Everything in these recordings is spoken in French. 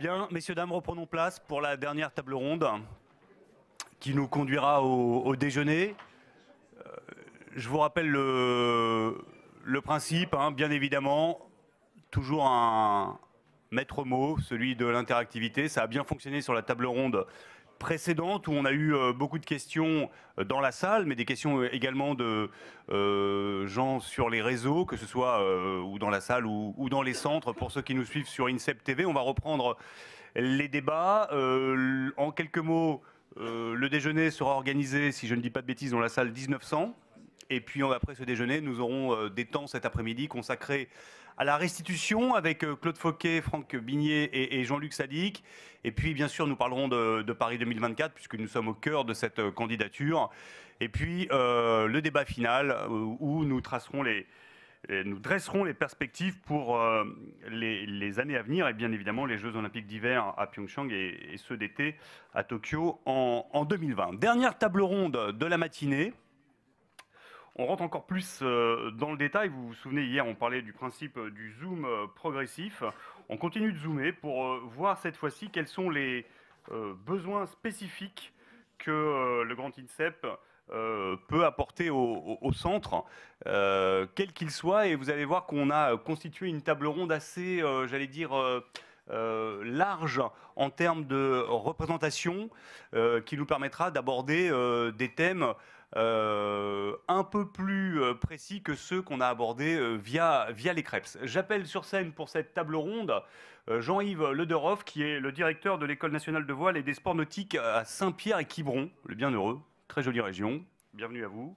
Bien, messieurs, dames, reprenons place pour la dernière table ronde qui nous conduira au, déjeuner. Euh, je vous rappelle le, principe, hein, bien évidemment, toujours un maître mot, celui de l'interactivité. Ça a bien fonctionné sur la table ronde précédente où on a eu euh, beaucoup de questions euh, dans la salle, mais des questions euh, également de gens sur les réseaux, que ce soit ou dans la salle ou, dans les centres. Pour ceux qui nous suivent sur INSEP TV, on va reprendre les débats. en quelques mots, le déjeuner sera organisé, si je ne dis pas de bêtises, dans la salle 1900. Et puis après ce déjeuner, nous aurons des temps cet après-midi consacrés à la restitution avec euh, Claude Fauquet, Franck Bigné et, Jean-Luc Sadik. Et puis, bien sûr, nous parlerons de, Paris 2024, puisque nous sommes au cœur de cette euh, candidature. Et puis, euh, le débat final, où nous dresserons les perspectives pour les, années à venir et bien évidemment les Jeux olympiques d'hiver à Pyeongchang et, ceux d'été à Tokyo en, en 2020. Dernière table ronde de la matinée. On rentre encore plus euh, dans le détail. Vous vous souvenez, hier, on parlait du principe euh, du zoom euh, progressif. On continue de zoomer pour voir cette fois-ci quels sont les besoins spécifiques que le grand INSEP peut apporter au, centre, quel qu'il soit. Et vous allez voir qu'on a constitué une table ronde assez, j'allais dire, large en termes de représentation, qui nous permettra d'aborder des thèmes euh, un peu plus euh, précis que ceux qu'on a abordés euh, via, les crêpes. J'appelle sur scène pour cette table ronde Jean-Yves Lederoff, qui est le directeur de l'École nationale de voile et des sports nautiques à Saint-Pierre et Quiberon, le bienheureux, très jolie région. Bienvenue à vous.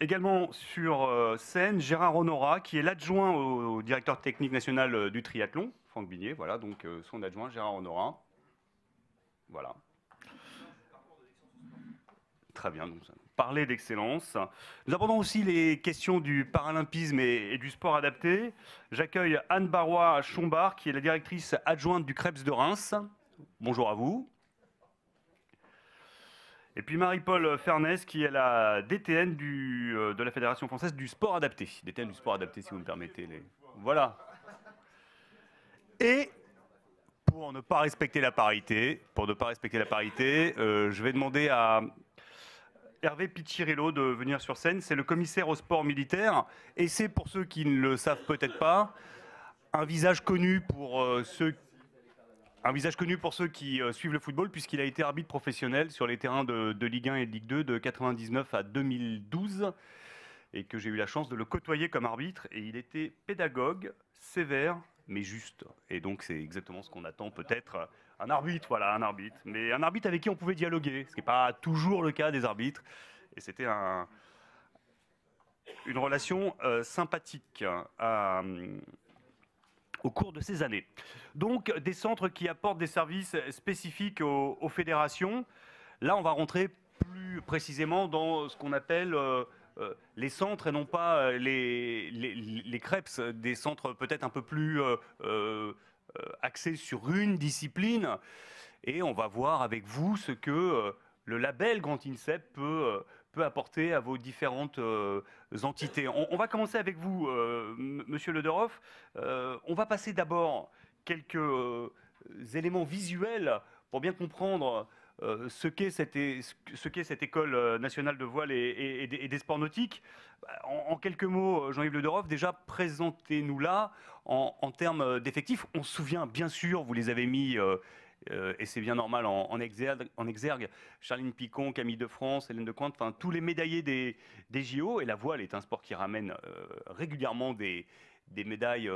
également sur scène, Gérard Honora, qui est l'adjoint au, directeur technique national du triathlon, Franck Binier, voilà, donc son adjoint Gérard Honorat Voilà. Très bien. Donc, parler d'excellence. Nous abordons aussi les questions du paralympisme et, du sport adapté. J'accueille Anne barois Chombard, qui est la directrice adjointe du Krebs de Reims. Bonjour à vous. Et puis Marie-Paul Fernès, qui est la DTN du, euh, de la Fédération française du sport adapté. DTN du sport adapté, si vous me permettez. Voilà. Et pour ne pas respecter la parité, pour ne pas respecter la parité, euh, je vais demander à Hervé Piccirillo de venir sur scène. C'est le commissaire au sport militaire. Et c'est, pour ceux qui ne le savent peut-être pas, un visage connu pour euh, ceux qui euh, suivent le football, puisqu'il a été arbitre professionnel sur les terrains de, Ligue 1 et de Ligue 2 de 1999 à 2012, et que j'ai eu la chance de le côtoyer comme arbitre. Et il était pédagogue, sévère, mais juste. Et donc c'est exactement ce qu'on attend peut-être un arbitre, voilà, un arbitre. Mais un arbitre avec qui on pouvait dialoguer, ce qui n'est pas toujours le cas des arbitres. Et c'était une relation euh, sympathique euh, au cours de ces années. Donc, des centres qui apportent des services spécifiques aux, fédérations. Là, on va rentrer plus précisément dans ce qu'on appelle euh, les centres et non pas les, les, crêpes, des centres peut-être un peu plus euh, axé sur une discipline. Et on va voir avec vous ce que euh, le label Grand INSEP peut, euh, peut apporter à vos différentes entités. On, va commencer avec vous, Monsieur Lederhoff on va passer d'abord quelques éléments visuels pour bien comprendre euh, ce qu'est cette, école euh, nationale de voile et, des, sports nautiques. Bah, en, quelques mots, euh, Jean-Yves Le déjà présentez nous là en, termes d'effectifs. On se souvient, bien sûr, vous les avez mis. et c'est bien normal en, exergue, Charline Picon, Camille de France, Hélène de Cointe, tous les médaillés des, JO. Et la voile est un sport qui ramène régulièrement des, médailles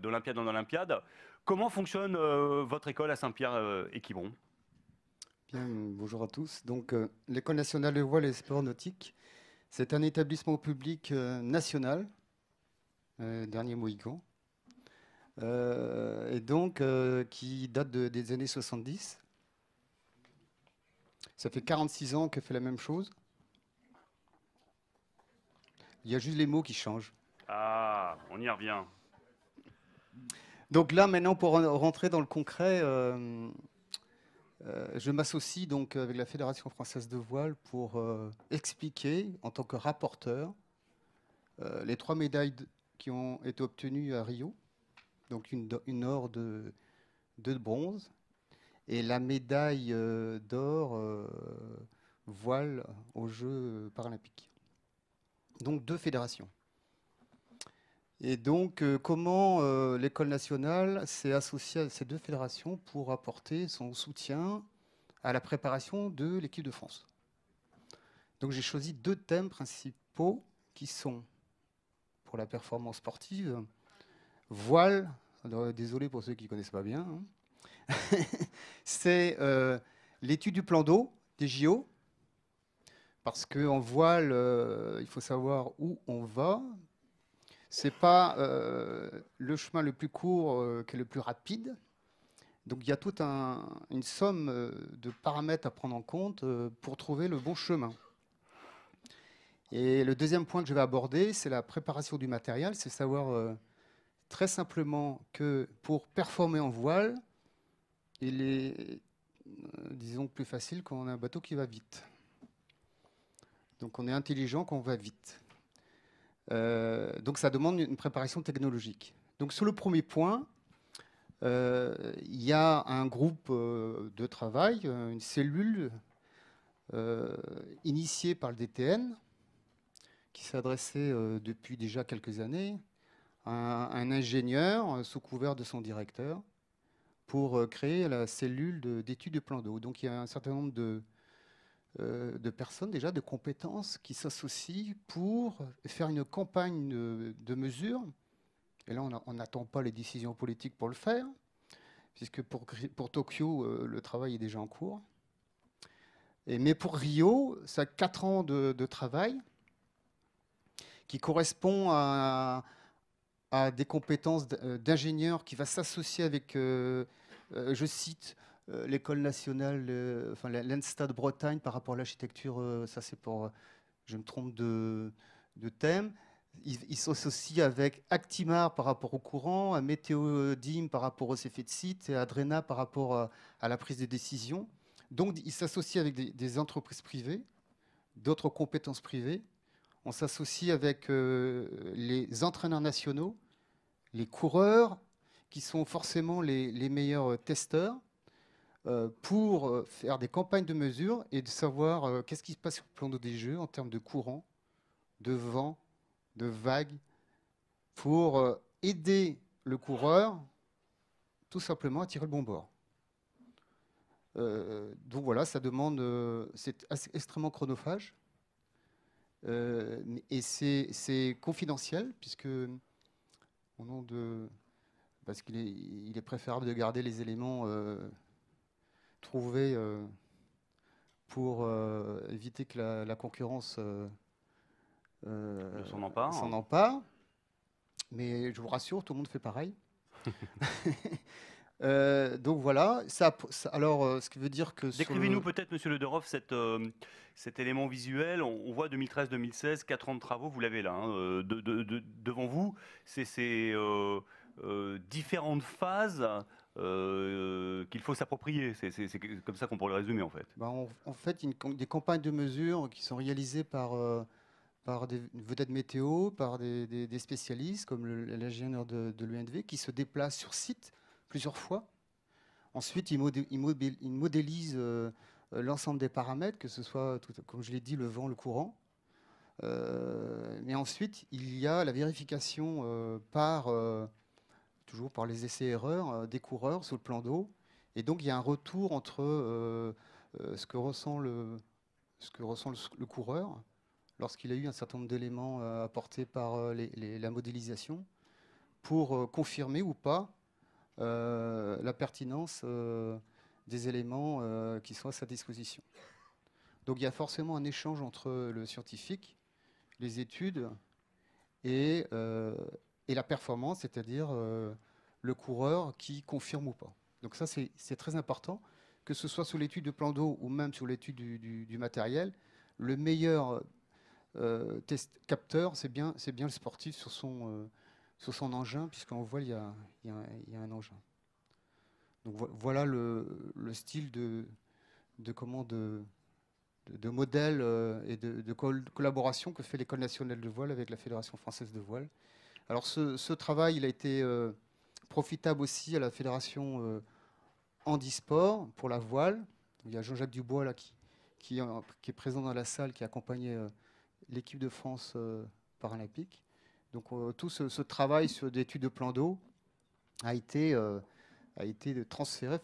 d'Olympiade en Olympiade. Comment fonctionne votre école à saint pierre et Bien, bonjour à tous. Donc, euh, l'École nationale de voile et sport nautique, c'est un établissement public euh, national, euh, dernier Mohican, et donc qui date des années 70. Ça fait 46 ans qu'elle fait la même chose. Il y a juste les mots qui changent. Ah, on y revient. Donc là, maintenant, pour rentrer dans le concret, euh, je m'associe donc avec la Fédération française de voile pour euh, expliquer, en tant que rapporteur, euh, les trois médailles qui ont été obtenues à Rio, donc une, or de, de, bronze et la médaille d'or voile aux Jeux paralympiques. Donc deux fédérations. Et donc, euh, comment euh, l'école nationale s'est associée à ces deux fédérations pour apporter son soutien à la préparation de l'équipe de France Donc, j'ai choisi deux thèmes principaux qui sont, pour la performance sportive, voile. désolé pour ceux qui ne connaissent pas bien. Hein. C'est euh, l'étude du plan d'eau des JO, parce qu'en voile, il faut savoir où on va, n'est pas euh, le chemin le plus court euh, qui est le plus rapide. Donc il y a toute une somme euh, de paramètres à prendre en compte pour trouver le bon chemin. Et le deuxième point que je vais aborder, c'est la préparation du matériel, c'est savoir très simplement que pour performer en voile, il est, disons, plus facile quand on a un bateau qui va vite. Donc on est intelligent quand on va vite. Euh, donc ça demande une préparation technologique. Donc sur le premier point, euh, il y a un groupe euh, de travail, une cellule initiée par le DTN, qui s'adressait depuis déjà quelques années à un, ingénieur sous couvert de son directeur pour créer la cellule d'études de, de, plan d'eau. Donc il y a un certain nombre de, euh, de personnes déjà de compétences qui s'associent pour faire une campagne de, mesures. Et là, on n'attend pas les décisions politiques pour le faire, puisque pour, pour Tokyo, euh, le travail est déjà en cours. Et, mais pour Rio, ça a 4 ans de, travail qui correspond à, à des compétences euh, d'ingénieurs qui va s'associer avec, je cite, euh, l'école nationale, euh, enfin de Bretagne par rapport à l'architecture, euh, ça c'est pour, je me trompe de, thème. Ils, s'associent avec Actimar par rapport au courant, à Météodim par rapport aux effets de site et à par rapport à, la prise de décision. Donc ils s'associent avec des, entreprises privées, d'autres compétences privées. On s'associe avec les entraîneurs nationaux, les coureurs, qui sont forcément les meilleurs testeurs. Euh, pour euh, faire des campagnes de mesure et de savoir euh, qu'est-ce qui se passe sur le plan des jeux en termes de courant, de vent, de vagues, pour aider le coureur tout simplement à tirer le bon bord. donc voilà, ça demande, c'est extrêmement chronophage et c'est confidentiel puisque au nom de parce qu'il est, il est, préférable de garder les éléments trouver euh, pour euh, éviter que la, la concurrence euh, s'en empare. Mais je vous rassure, tout le monde fait pareil. donc voilà, ça, alors ce qui veut dire que... Décrivez-nous peut-être, monsieur Lederoff, cette, cet élément visuel. On, voit 2013-2016, 4 ans de travaux, vous l'avez là, hein, devant vous. C'est ces différentes phases euh, qu'il faut s'approprier. C'est comme ça qu'on pourrait le résumer en fait. Bah, en fait, des campagnes de mesures qui sont réalisées par, euh, par des vedettes météo, par des, spécialistes comme l'ingénieur de, de l'UNV qui se déplacent sur site plusieurs fois. Ensuite, ils, modélisent euh, l'ensemble des paramètres, que ce soit, comme je l'ai dit, le vent, le courant. mais ensuite, il y a la vérification par toujours par les essais-erreurs euh, des coureurs sous le plan d'eau. Et donc il y a un retour entre euh, euh, ce que ressent le, ce que ressent le, coureur lorsqu'il a eu un certain nombre d'éléments apportés par la modélisation pour confirmer ou pas la pertinence des éléments qui sont à sa disposition. Donc il y a forcément un échange entre le scientifique, les études et, et la performance, c'est-à-dire euh, le coureur qui confirme ou pas. Donc ça, c'est très important, que ce soit sous l'étude de plan d'eau ou même sous l'étude du, matériel, le meilleur euh, test capteur, c'est bien, bien le sportif sur son, euh, sur son engin, puisqu'en voile, il y a, y a, un engin. Donc voilà le, le, style de, de, comment, de, de, modèle et de, de collaboration que fait l'École nationale de voile avec la Fédération française de voile. Alors ce, travail, il a été euh, profitable aussi à la fédération euh, handisport pour la voile. Il y a Jean-Jacques Dubois là, qui, qui, est présent dans la salle, qui accompagnait euh, l'équipe de France paralympique. Donc tout ce, travail sur d'études de plan d'eau a été, a été transféré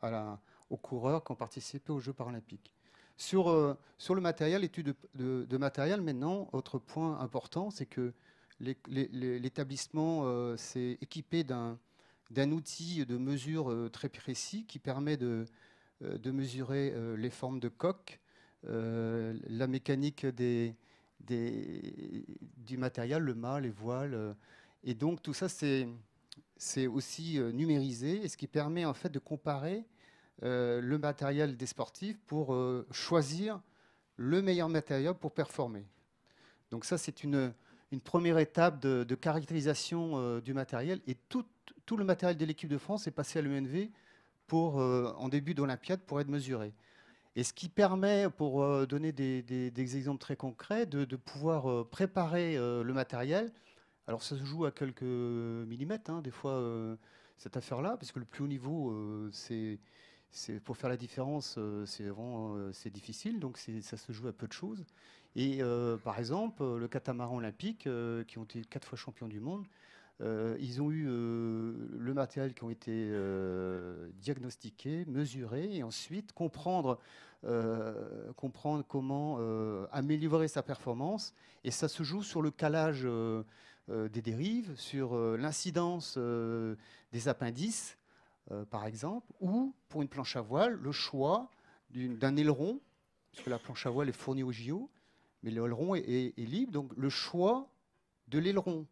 à la, aux coureurs qui ont participé aux Jeux paralympiques. Sur, sur le matériel, l'étude de matériel, maintenant, autre point important, c'est que l'établissement euh, s'est équipé d'un outil de mesure euh, très précis qui permet de, euh, de mesurer les formes de coque, la mécanique des, du matériel, le mât, les voiles. Et donc tout ça, c'est aussi numérisé, et ce qui permet en fait de comparer le matériel des sportifs pour choisir le meilleur matériel pour performer. Donc ça, c'est une, une première étape de, caractérisation euh, du matériel. Et tout, tout le matériel de l'équipe de France est passé à l'UNV pour, euh, en début d'Olympiade pour être mesuré. Et ce qui permet, pour euh, donner des, exemples très concrets, de, pouvoir préparer le matériel. Alors ça se joue à quelques millimètres, hein, des fois, cette affaire-là, parce que le plus haut niveau, c'est pour faire la différence, c'est vraiment c'est difficile, donc ça se joue à peu de choses. Et euh, par exemple, euh, le catamaran olympique, euh, qui ont été quatre fois champions du monde, ils ont eu le matériel qui a été diagnostiqué, mesuré, et ensuite comprendre, comprendre comment améliorer sa performance. Et ça se joue sur le calage des dérives, sur l'incidence des appendices, par exemple, ou pour une planche à voile, le choix d'un aileron, puisque la planche à voile est fournie au JO, mais l'aileron est, libre. Donc le choix de l'aileron.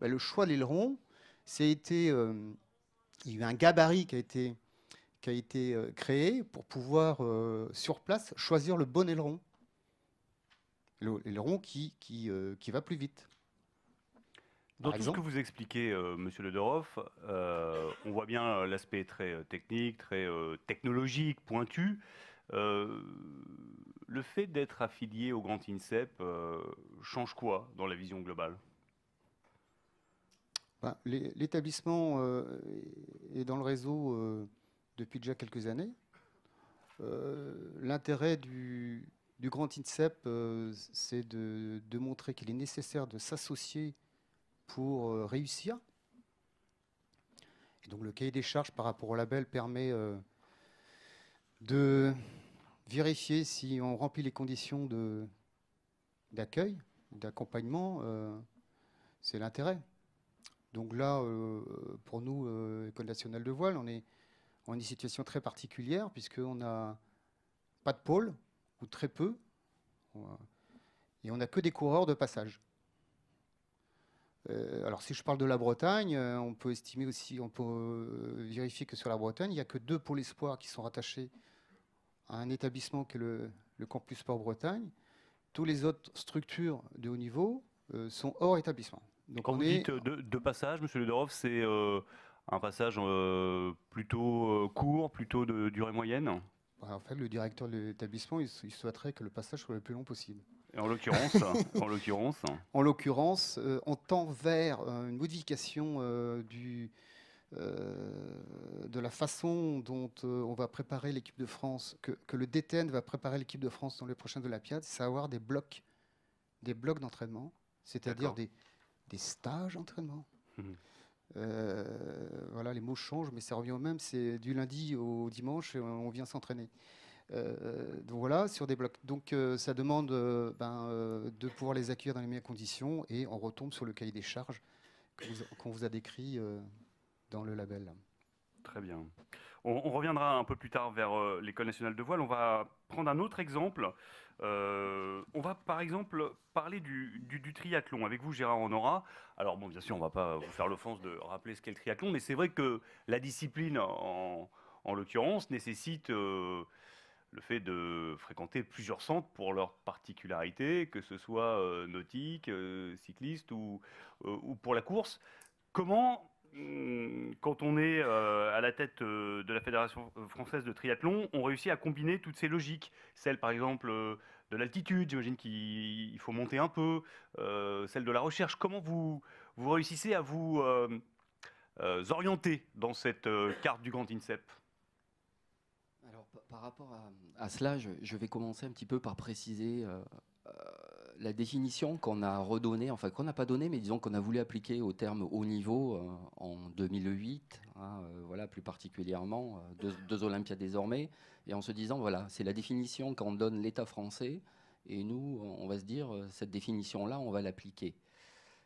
Ben, le choix de l'aileron, c'est été. Euh, il y a eu un gabarit qui a été, qui a été euh, créé pour pouvoir, euh, sur place, choisir le bon aileron. L'aileron qui, qui, va plus vite. Dans tout ce que vous expliquez, M. Monsieur Ledoroff, on voit bien l'aspect très technique, très technologique, pointu le fait d'être affilié au Grand INSEP euh, change quoi dans la vision globale ben, L'établissement euh, est dans le réseau euh, depuis déjà quelques années. L'intérêt du, Grand INSEP, c'est de, de, montrer qu'il est nécessaire de s'associer pour réussir. Et donc le cahier des charges par rapport au label permet de vérifier si on remplit les conditions d'accueil, d'accompagnement, euh, c'est l'intérêt. Donc là, euh, pour nous, euh, École nationale de voile, on est en une situation très particulière puisqu'on n'a pas de pôle, ou très peu, et on n'a que des coureurs de passage. alors si je parle de la Bretagne, on peut estimer aussi, on peut vérifier que sur la Bretagne, il n'y a que deux pôles espoirs qui sont rattachés un établissement qui est le, campus Port-Bretagne, toutes les autres structures de haut niveau euh, sont hors établissement. Donc Quand on vous dites deux de passages, Monsieur Ledorov, c'est euh, un passage euh, plutôt court, plutôt de durée moyenne bah, En fait, le directeur de l'établissement, il, souhaiterait que le passage soit le plus long possible. en l'occurrence En l'occurrence, en l'occurrence on tend vers une modification du euh, de la façon dont euh, on va préparer l'équipe de France, que, le DTN va préparer l'équipe de France dans les prochaines Olympiades, c'est avoir des blocs, des blocs d'entraînement, c'est-à-dire des, des, stages d'entraînement. Mhm. Euh, voilà, les mots changent, mais ça revient au même. C'est du lundi au dimanche, on vient s'entraîner. voilà, sur des blocs. Donc ça demande ben, de pouvoir les accueillir dans les meilleures conditions et on retombe sur le cahier des charges qu'on vous, vous, a décrit dans le label. Très bien. On, reviendra un peu plus tard vers euh, l'école nationale de voile. On va prendre un autre exemple. Euh, on va par exemple parler du, triathlon avec vous, Gérard Honora. Alors bon, bien sûr, on ne va pas vous faire l'offense de rappeler ce qu'est le triathlon, mais c'est vrai que la discipline, en, l'occurrence, nécessite euh, le fait de fréquenter plusieurs centres pour leurs particularités, que ce soit nautique, cycliste ou, ou pour la course. Comment Mm, quand on est euh, à la tête euh, de la Fédération française de triathlon, on réussit à combiner toutes ces logiques. Celle, par exemple, euh, de l'altitude, j'imagine qu'il faut monter un peu, celle de la recherche. Comment vous, vous réussissez à vous orienter dans cette carte du Grand INSEP Alors, par rapport à, cela, je, vais commencer un petit peu par préciser euh, la définition qu'on a redonnée, enfin qu'on n'a pas donnée, mais disons qu'on a voulu appliquer au terme haut niveau euh, en 2008, hein, euh, voilà, plus particulièrement, deux, Olympiades désormais, et en se disant, voilà, c'est la définition qu'en donne l'État français, et nous, on va se dire, cette définition-là, on va l'appliquer.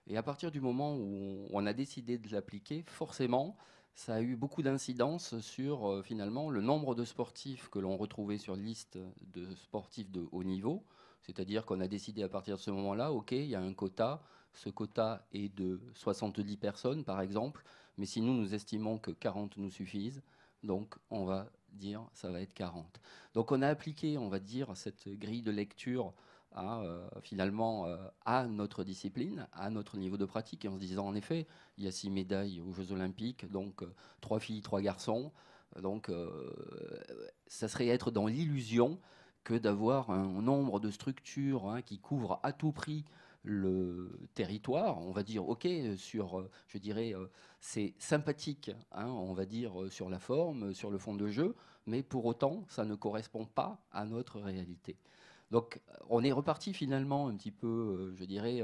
Et à partir du moment où on a décidé de l'appliquer, forcément, ça a eu beaucoup d'incidence sur finalement le nombre de sportifs que l'on retrouvait sur liste de sportifs de haut niveau, c'est-à-dire qu'on a décidé à partir de ce moment-là, OK, il y a un quota, ce quota est de 70 personnes par exemple, mais si nous, nous estimons que 40 nous suffisent, donc on va dire ça va être 40. Donc on a appliqué, on va dire, cette grille de lecture euh, finalement euh, à notre discipline, à notre niveau de pratique, en se disant en effet, il y a six médailles aux Jeux Olympiques, donc euh, trois filles, trois garçons, donc ça serait être dans l'illusion que d'avoir un nombre de structures hein, qui couvrent à tout prix le territoire. On va dire, OK, sur, euh, je dirais, euh, c'est sympathique, hein, on va dire, euh, sur la forme, sur le fond de jeu, mais pour autant, ça ne correspond pas à notre réalité. Donc, on est reparti finalement un petit peu, je dirais,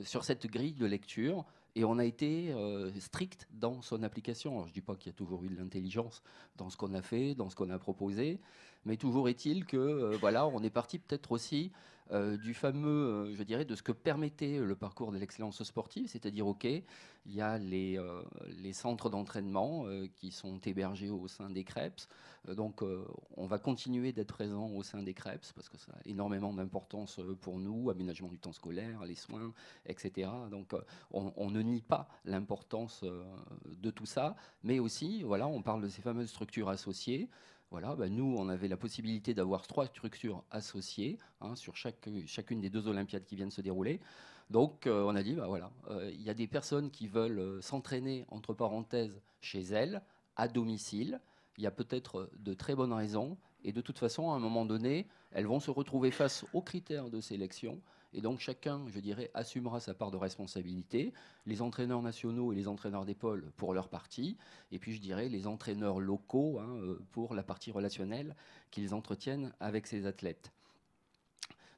sur cette grille de lecture et on a été euh, strict dans son application. je ne dis pas qu'il y a toujours eu de l'intelligence dans ce qu'on a fait, dans ce qu'on a proposé, mais toujours est-il que euh, voilà, on est parti peut-être aussi euh, du fameux, euh, je dirais, de ce que permettait le parcours de l'excellence sportive, c'est-à-dire, OK, il y a les, euh, centres d'entraînement qui sont hébergés au sein des CREPS, donc on va continuer d'être présent au sein des CREPS parce que ça a énormément d'importance pour nous, aménagement du temps scolaire, les soins, etc. Donc on, on, ne nie pas l'importance de tout ça, mais aussi, voilà, on parle de ces fameuses structures associées. Voilà, bah, nous, on avait la possibilité d'avoir trois structures associées hein, sur chacune des deux Olympiades qui viennent se dérouler. Donc, euh, on a dit, bah, voilà, euh, il y a des personnes qui veulent euh, s'entraîner, entre parenthèses, chez elles, à domicile. Il y a peut-être de très bonnes raisons. Et de toute façon, à un moment donné, elles vont se retrouver face aux critères de sélection et donc chacun, je dirais, assumera sa part de responsabilité, les entraîneurs nationaux et les entraîneurs des pour leur partie, et puis je dirais les entraîneurs locaux hein, euh, pour la partie relationnelle qu'ils entretiennent avec ces athlètes.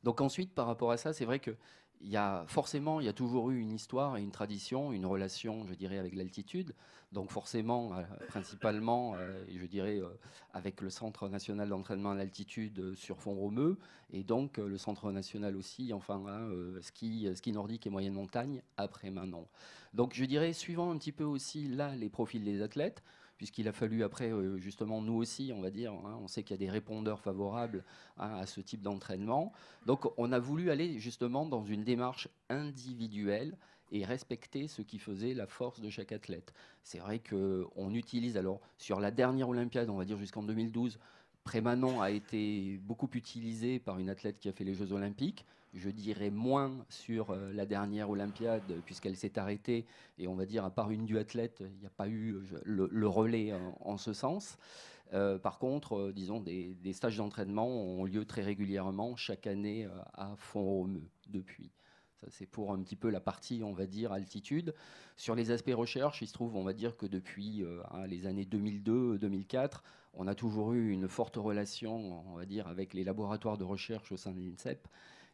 Donc ensuite, par rapport à ça, c'est vrai que il y a forcément, il y a toujours eu une histoire et une tradition, une relation, je dirais, avec l'altitude. Donc forcément, euh, principalement, euh, je dirais, euh, avec le Centre national d'entraînement à l'altitude sur fond romeux, et donc le Centre national aussi, enfin, hein, ski, ski nordique et moyenne montagne, après maintenant. Donc je dirais, suivant un petit peu aussi là les profils des athlètes, puisqu'il a fallu après, euh, justement, nous aussi, on va dire, hein, on sait qu'il y a des répondeurs favorables hein, à ce type d'entraînement. Donc on a voulu aller justement dans une démarche individuelle et respecter ce qui faisait la force de chaque athlète. C'est vrai qu'on utilise, alors sur la dernière Olympiade, on va dire jusqu'en 2012, Prémanon a été beaucoup utilisé par une athlète qui a fait les Jeux Olympiques je dirais moins sur euh, la dernière Olympiade, puisqu'elle s'est arrêtée. Et on va dire, à part une duathlète, il n'y a pas eu le, relais en, ce sens. Euh, par contre, euh, disons, des, stages d'entraînement ont lieu très régulièrement chaque année à Font-Romeu depuis. Ça, c'est pour un petit peu la partie, on va dire, altitude. Sur les aspects recherche, il se trouve, on va dire que depuis hein, les années 2002-2004, on a toujours eu une forte relation, on va dire, avec les laboratoires de recherche au sein de l'INSEP.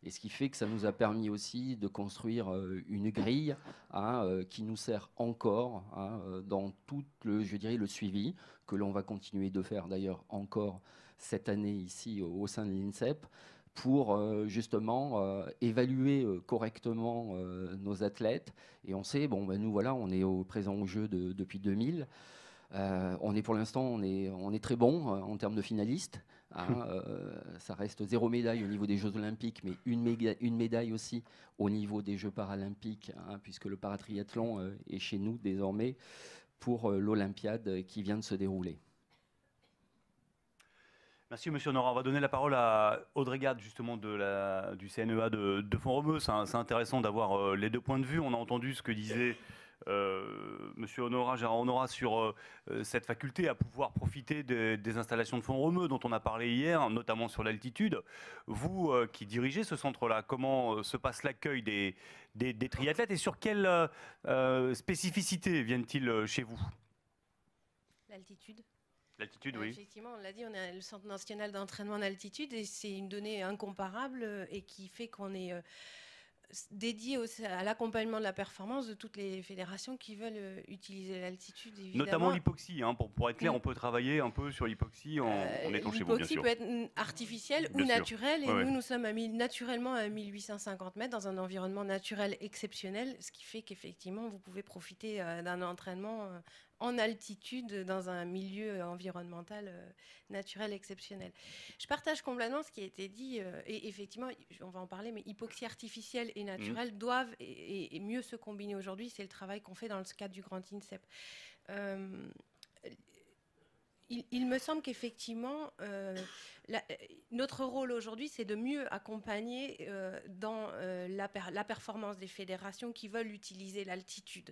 Et ce qui fait que ça nous a permis aussi de construire euh, une grille hein, euh, qui nous sert encore hein, euh, dans tout le, je dirais, le suivi que l'on va continuer de faire d'ailleurs encore cette année ici au sein de l'INSEP pour justement évaluer correctement nos athlètes. Et on sait, bon, ben nous voilà, on est au présent au jeu depuis 2000. on est pour l'instant, on est, on est très bon en termes de finalistes. Euh, ça reste zéro médaille au niveau des Jeux Olympiques, mais une, une médaille aussi au niveau des Jeux Paralympiques, hein, puisque le paratriathlon euh, est chez nous désormais pour euh, l'Olympiade qui vient de se dérouler. Merci Monsieur Nora. On va donner la parole à Audrey Gade justement de la, du CNEA de, de Font-Romeu. C'est intéressant d'avoir les deux points de vue. On a entendu ce que disait euh, Monsieur Honora, on aura sur euh, euh, cette faculté à pouvoir profiter des installations de fonds romeux dont on a parlé hier, notamment sur l'altitude. Vous qui dirigez ce centre-là, comment se passe l'accueil des, triathlètes et sur quelles spécificités viennent-ils chez vous L'altitude. L'altitude, oui. Effectivement, on l'a dit, on est le Centre national d'entraînement en altitude et c'est une donnée incomparable et qui fait qu'on est dédié à l'accompagnement de la performance de toutes les fédérations qui veulent euh, utiliser l'altitude. Notamment l'hypoxie, hein, pour, pour, être clair, on peut travailler un peu sur l'hypoxie en, en, euh, étant chez vous. L'hypoxie peut être artificielle ou naturelle, et nous, nous sommes à naturellement à 1850 mètres dans un environnement naturel exceptionnel, ce qui fait qu'effectivement, vous pouvez profiter euh, d'un entraînement en altitude dans un milieu euh, environnemental euh, naturel exceptionnel. Je partage complètement ce qui a été dit, euh, et effectivement, on va en parler, mais hypoxie artificielle et naturelle mmh. doivent et, mieux se combiner aujourd'hui. C'est le travail qu'on fait dans le cadre du Grand INSEP il, me semble qu'effectivement, euh, euh, notre rôle aujourd'hui, c'est de mieux accompagner euh, dans la, performance des fédérations qui veulent utiliser l'altitude.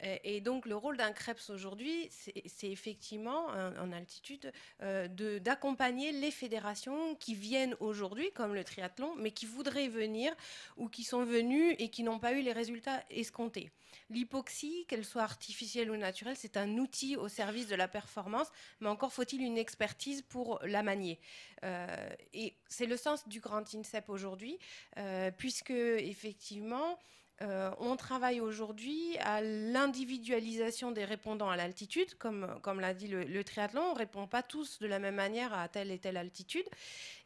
et donc, le rôle d'un CREPS aujourd'hui, c'est effectivement, en altitude, d'accompagner les fédérations qui viennent aujourd'hui, comme le triathlon, mais qui voudraient venir ou qui sont venues et qui n'ont pas eu les résultats escomptés. L'hypoxie, qu'elle soit artificielle ou naturelle, c'est un outil au service de la performance, mais encore faut-il une expertise pour la manier. Euh, et c'est le sens du grand INSEP aujourd'hui, euh, puisque effectivement, euh, on travaille aujourd'hui à l'individualisation des répondants à l'altitude. Comme, l'a dit le, le triathlon, on ne répond pas tous de la même manière à telle et telle altitude.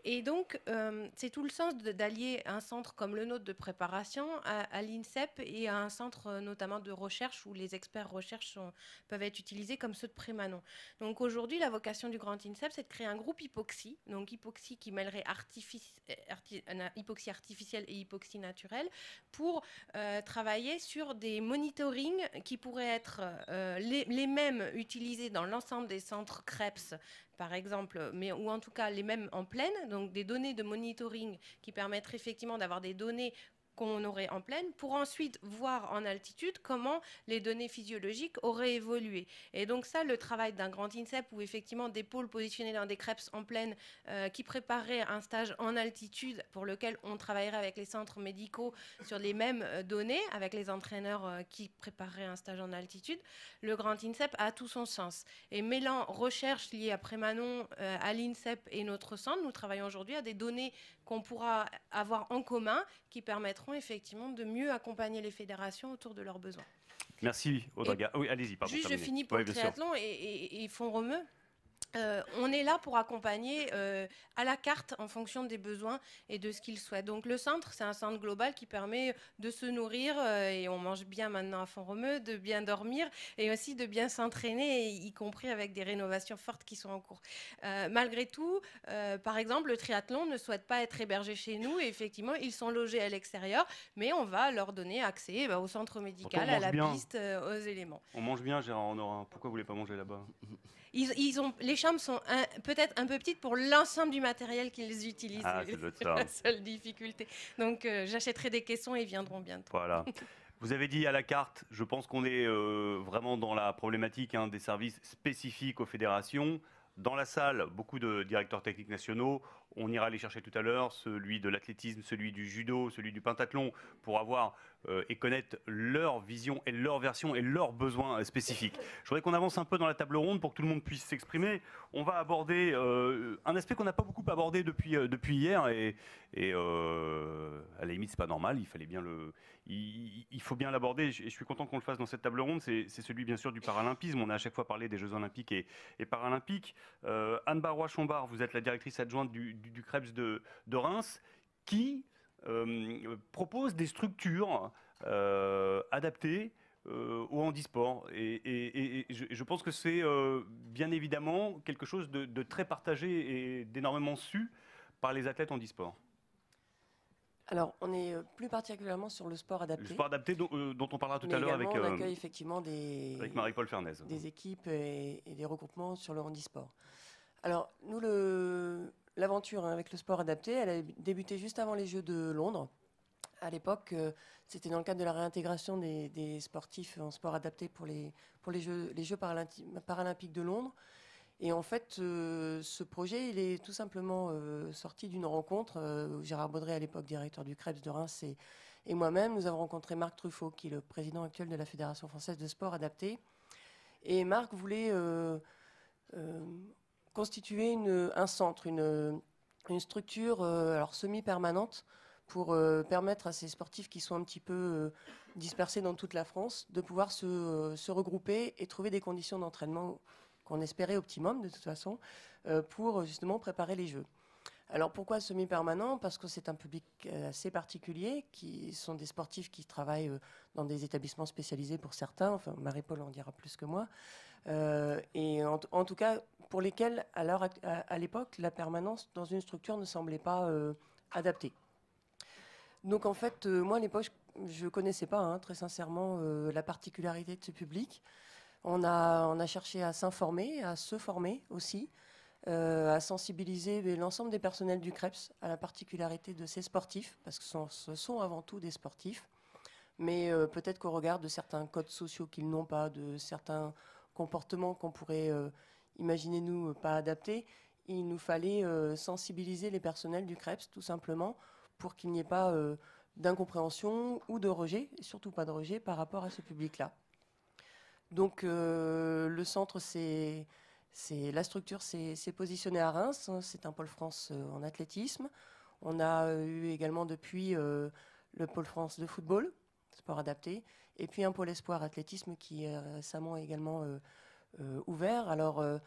Et donc, euh, c'est tout le sens d'allier un centre comme le nôtre de préparation à, l'INSEP et à un centre euh, notamment de recherche où les experts recherche peuvent être utilisés comme ceux de Prémanon. Donc aujourd'hui, la vocation du grand INSEP, c'est de créer un groupe hypoxie, donc hypoxie qui mêlerait artifici, euh, hypoxie artificielle et hypoxie naturelle, pour travailler sur des monitorings qui pourraient être les, les mêmes utilisés dans l'ensemble des centres CREPS par exemple, mais, ou en tout cas les mêmes en pleine, donc des données de monitoring qui permettent effectivement d'avoir des données qu'on aurait en pleine pour ensuite voir en altitude comment les données physiologiques auraient évolué. Et donc ça, le travail d'un grand INSEP ou effectivement des pôles positionnés dans des crêpes en pleine euh, qui préparaient un stage en altitude pour lequel on travaillerait avec les centres médicaux sur les mêmes euh, données, avec les entraîneurs euh, qui prépareraient un stage en altitude, le grand INSEP a tout son sens. Et mêlant recherche liée à Prémanon, à l'INSEP et notre centre, nous travaillons aujourd'hui à des données qu'on pourra avoir en commun qui permettront effectivement de mieux accompagner les fédérations autour de leurs besoins. Merci, Audrey. Oui, allez-y, je finis pour le triathlon et, font euh, on est là pour accompagner euh, à la carte en fonction des besoins et de ce qu'ils souhaitent. Donc le centre, c'est un centre global qui permet de se nourrir, euh, et on mange bien maintenant à fond romeu de bien dormir et aussi de bien s'entraîner, y compris avec des rénovations fortes qui sont en cours. malgré tout, par exemple, le triathlon ne souhaite pas être hébergé chez nous, et effectivement, ils sont logés à l'extérieur, mais on va leur donner accès bah, au centre médical, à la piste, aux éléments. On mange bien, Gérard Honorin, pourquoi vous ne voulez pas manger là-bas ils, ont, les chambres sont peut-être un peu petites pour l'ensemble du matériel qu'ils utilisent. Ah, c'est la seule difficulté. Donc euh, j'achèterai des caissons et ils viendront bientôt. Voilà. Vous avez dit à la carte, je pense qu'on est euh, vraiment dans la problématique hein, des services spécifiques aux fédérations. Dans la salle, beaucoup de directeurs techniques nationaux on ira les chercher tout à l'heure, celui de l'athlétisme, celui du judo, celui du pentathlon, pour avoir euh, et connaître leur vision et leur version et leurs besoins euh, spécifiques. Je voudrais qu'on avance un peu dans la table ronde pour que tout le monde puisse s'exprimer. On va aborder euh, un aspect qu'on n'a pas beaucoup abordé depuis, depuis hier et, et à la limite c'est pas normal, il fallait bien le, il, faut bien l'aborder et je suis content qu'on le fasse dans cette table ronde. C'est celui bien sûr du paralympisme. On a à chaque fois parlé des Jeux olympiques et, et paralympiques. Anne Barrois-Chombard, vous êtes la directrice adjointe du du, Krebs de, Reims, qui euh, propose des structures euh, adaptées euh, au handisport. Et, et, je, pense que c'est bien évidemment quelque chose de, très partagé et d'énormément su par les athlètes handisport. Alors, on est plus particulièrement sur le sport adapté. Le sport adapté dont, on parlera tout à l'heure avec. On accueille effectivement des. Marie-Paul Fernez. Des équipes et, et, des regroupements sur le handisport. Alors, nous, le, l'aventure hein, avec le sport adapté, elle a débuté juste avant les Jeux de Londres. À l'époque, euh, c'était dans le cadre de la réintégration des, sportifs en sport adapté pour les, Jeux, paralympiques de Londres. Et en fait, euh, ce projet, il est tout simplement euh, sorti d'une rencontre. Gérard Baudray, à l'époque directeur du Krebs de Reims, et moi-même, nous avons rencontré Marc Truffaut, qui est le président actuel de la Fédération française de sport adapté. Et Marc voulait constituer un centre, une, structure euh, alors semi-permanente pour euh, permettre à ces sportifs qui sont un petit peu euh, dispersés dans toute la France de pouvoir se, regrouper et trouver des conditions d'entraînement qu'on espérait optimum de toute façon pour justement préparer les Jeux. Alors pourquoi semi-permanent Parce que c'est un public assez particulier, qui sont des sportifs qui travaillent dans des établissements spécialisés pour certains, enfin Marie-Paul en dira plus que moi, et en, tout cas pour lesquels, à l'époque, la permanence dans une structure ne semblait pas euh, adaptée. Donc en fait, euh, moi à l'époque, je ne connaissais pas hein, très sincèrement euh, la particularité de ce public. On a, cherché à s'informer, à se former aussi, à sensibiliser l'ensemble des personnels du CREPS à la particularité de ces sportifs, parce que sont, ce sont avant tout des sportifs. Mais peut-être qu'au regard de certains codes sociaux qu'ils n'ont pas, de certains comportements qu'on pourrait imaginez-nous euh, pas adapté. Il nous fallait euh, sensibiliser les personnels du CREPS, tout simplement, pour qu'il n'y ait pas euh, d'incompréhension ou de rejet, et surtout pas de rejet par rapport à ce public-là. Donc le centre, c'est la structure s'est positionnée à Reims, hein. c'est un pôle France en athlétisme. On a eu également depuis le pôle France de football, sport adapté, et puis un pôle espoir athlétisme qui récemment également euh, ouvert. Alors, euh,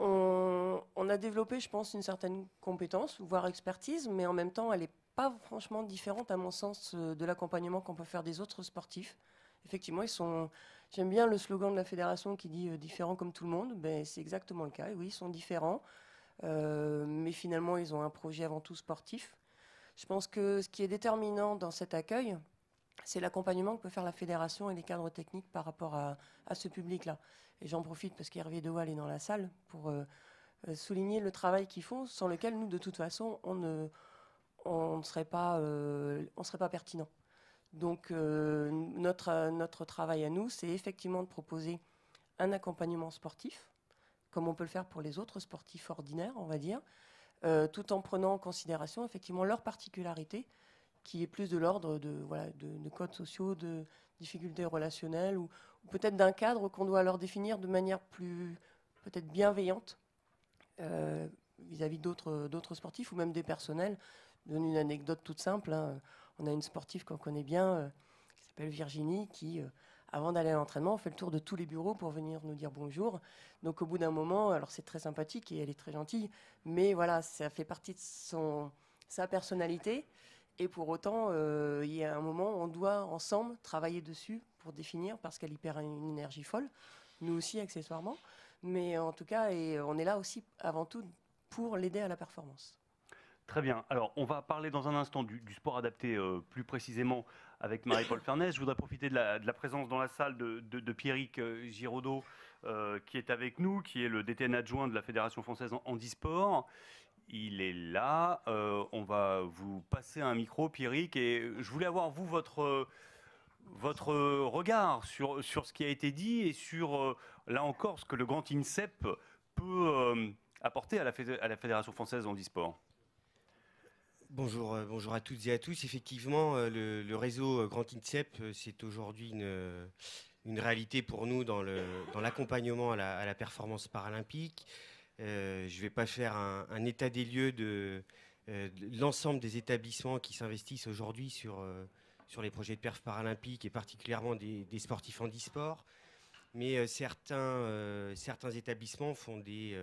On, a développé, je pense, une certaine compétence, voire expertise, mais en même temps, elle n'est pas franchement différente, à mon sens, euh, de l'accompagnement qu'on peut faire des autres sportifs. Effectivement, ils sont. J'aime bien le slogan de la fédération qui dit différent différents comme tout le monde. Ben, c'est exactement le cas. oui, ils sont différents, mais finalement, ils ont un projet avant tout sportif. Je pense que ce qui est déterminant dans cet accueil, c'est l'accompagnement que peut faire la fédération et les cadres techniques par rapport à, ce public-là. Et j'en profite parce qu'Hervé Dewal est dans la salle pour euh, euh, souligner le travail qu'ils font, sans lequel nous, de toute façon, on ne, on euh, serait, pas, pertinent. Donc notre, notre travail à nous, c'est effectivement de proposer un accompagnement sportif, comme on peut le faire pour les autres sportifs ordinaires, on va dire, tout en prenant en considération effectivement leurs particularités qui est plus de l'ordre de, voilà, de, codes sociaux, de difficultés relationnelles, ou, peut-être d'un cadre qu'on doit alors définir de manière plus peut-être bienveillante euh, vis-à-vis d'autres, d'autres sportifs ou même des personnels. Je donne une anecdote toute simple. Hein. On a une sportive qu'on connaît bien, euh, qui s'appelle Virginie, qui, euh, avant d'aller à l'entraînement, fait le tour de tous les bureaux pour venir nous dire bonjour. Donc au bout d'un moment, alors c'est très sympathique et elle est très gentille, mais voilà, ça fait partie de son, sa personnalité. Et pour autant, euh, il y a un moment où on doit ensemble travailler dessus pour définir, parce qu'elle y perd une énergie folle, nous aussi accessoirement. Mais en tout cas, et on est là aussi avant tout pour l'aider à la performance. Très bien. Alors, on va parler dans un instant du, sport adapté euh, plus précisément avec Marie-Paul Fernès. Je voudrais profiter de la, présence dans la salle de, de, de Pierrick euh, Giraudot, qui est avec nous, qui est le DTN adjoint de la Fédération française en e-sport. Il est là. Euh, on va vous passer un micro, Pierrick. Et je voulais avoir, vous, votre, votre regard sur, ce qui a été dit et sur, euh, là encore, ce que le grand INSEP peut euh, apporter à la, à la Fédération française d'handisport. Bonjour, bonjour à toutes et à tous. Effectivement, le, réseau Grand INSEP, c'est aujourd'hui une, réalité pour nous dans l'accompagnement à, la, performance paralympique. Euh, je ne vais pas faire un, état des lieux euh, de, l'ensemble des établissements qui s'investissent aujourd'hui sur, euh, sur les projets de perf paralympiques et particulièrement des, sportifs en e Mais certains, certains établissements font des...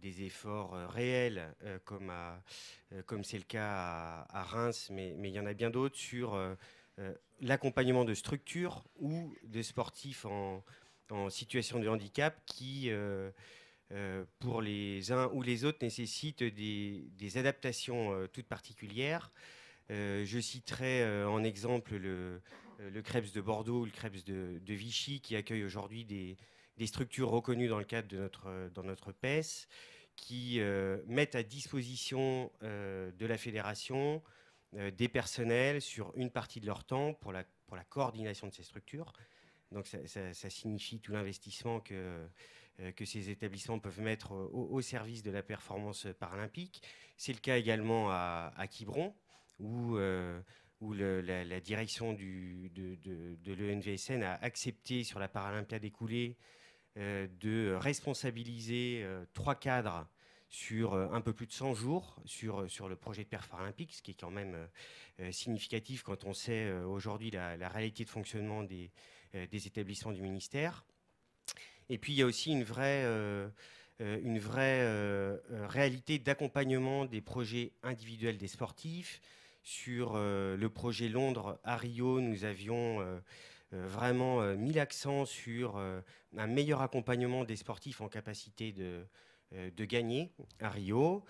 des efforts réels, comme, à, comme c'est le cas à, Reims, mais, mais, il y en a bien d'autres, sur l'accompagnement de structures ou de sportifs en, en situation de handicap qui, euh, pour les uns ou les autres nécessite des, adaptations euh, toutes particulières. Euh, je citerai en exemple le, le de Bordeaux ou le Krebs de, Vichy qui accueille aujourd'hui des, structures reconnues dans le cadre de notre, dans notre PES qui mettent à disposition de la fédération des personnels sur une partie de leur temps pour la, pour la coordination de ces structures. Donc ça, ça signifie tout l'investissement que euh, que ces établissements peuvent mettre euh, au, service de la performance euh, paralympique. C'est le cas également à, à Quiberon, où, où la, direction de, l'ENVSN a accepté sur la paralympia découlée de responsabiliser trois cadres sur un peu plus de 100 jours sur, sur le projet de performance paralympique, ce qui est quand même significatif quand on sait aujourd'hui la, réalité de fonctionnement des établissements du ministère. Et puis il y a aussi une vraie, euh, euh, une vraie euh, réalité d'accompagnement des projets individuels des sportifs. Sur le projet Londres à Rio, nous avions vraiment mis l'accent sur un meilleur accompagnement des sportifs en capacité de, de gagner à Rio.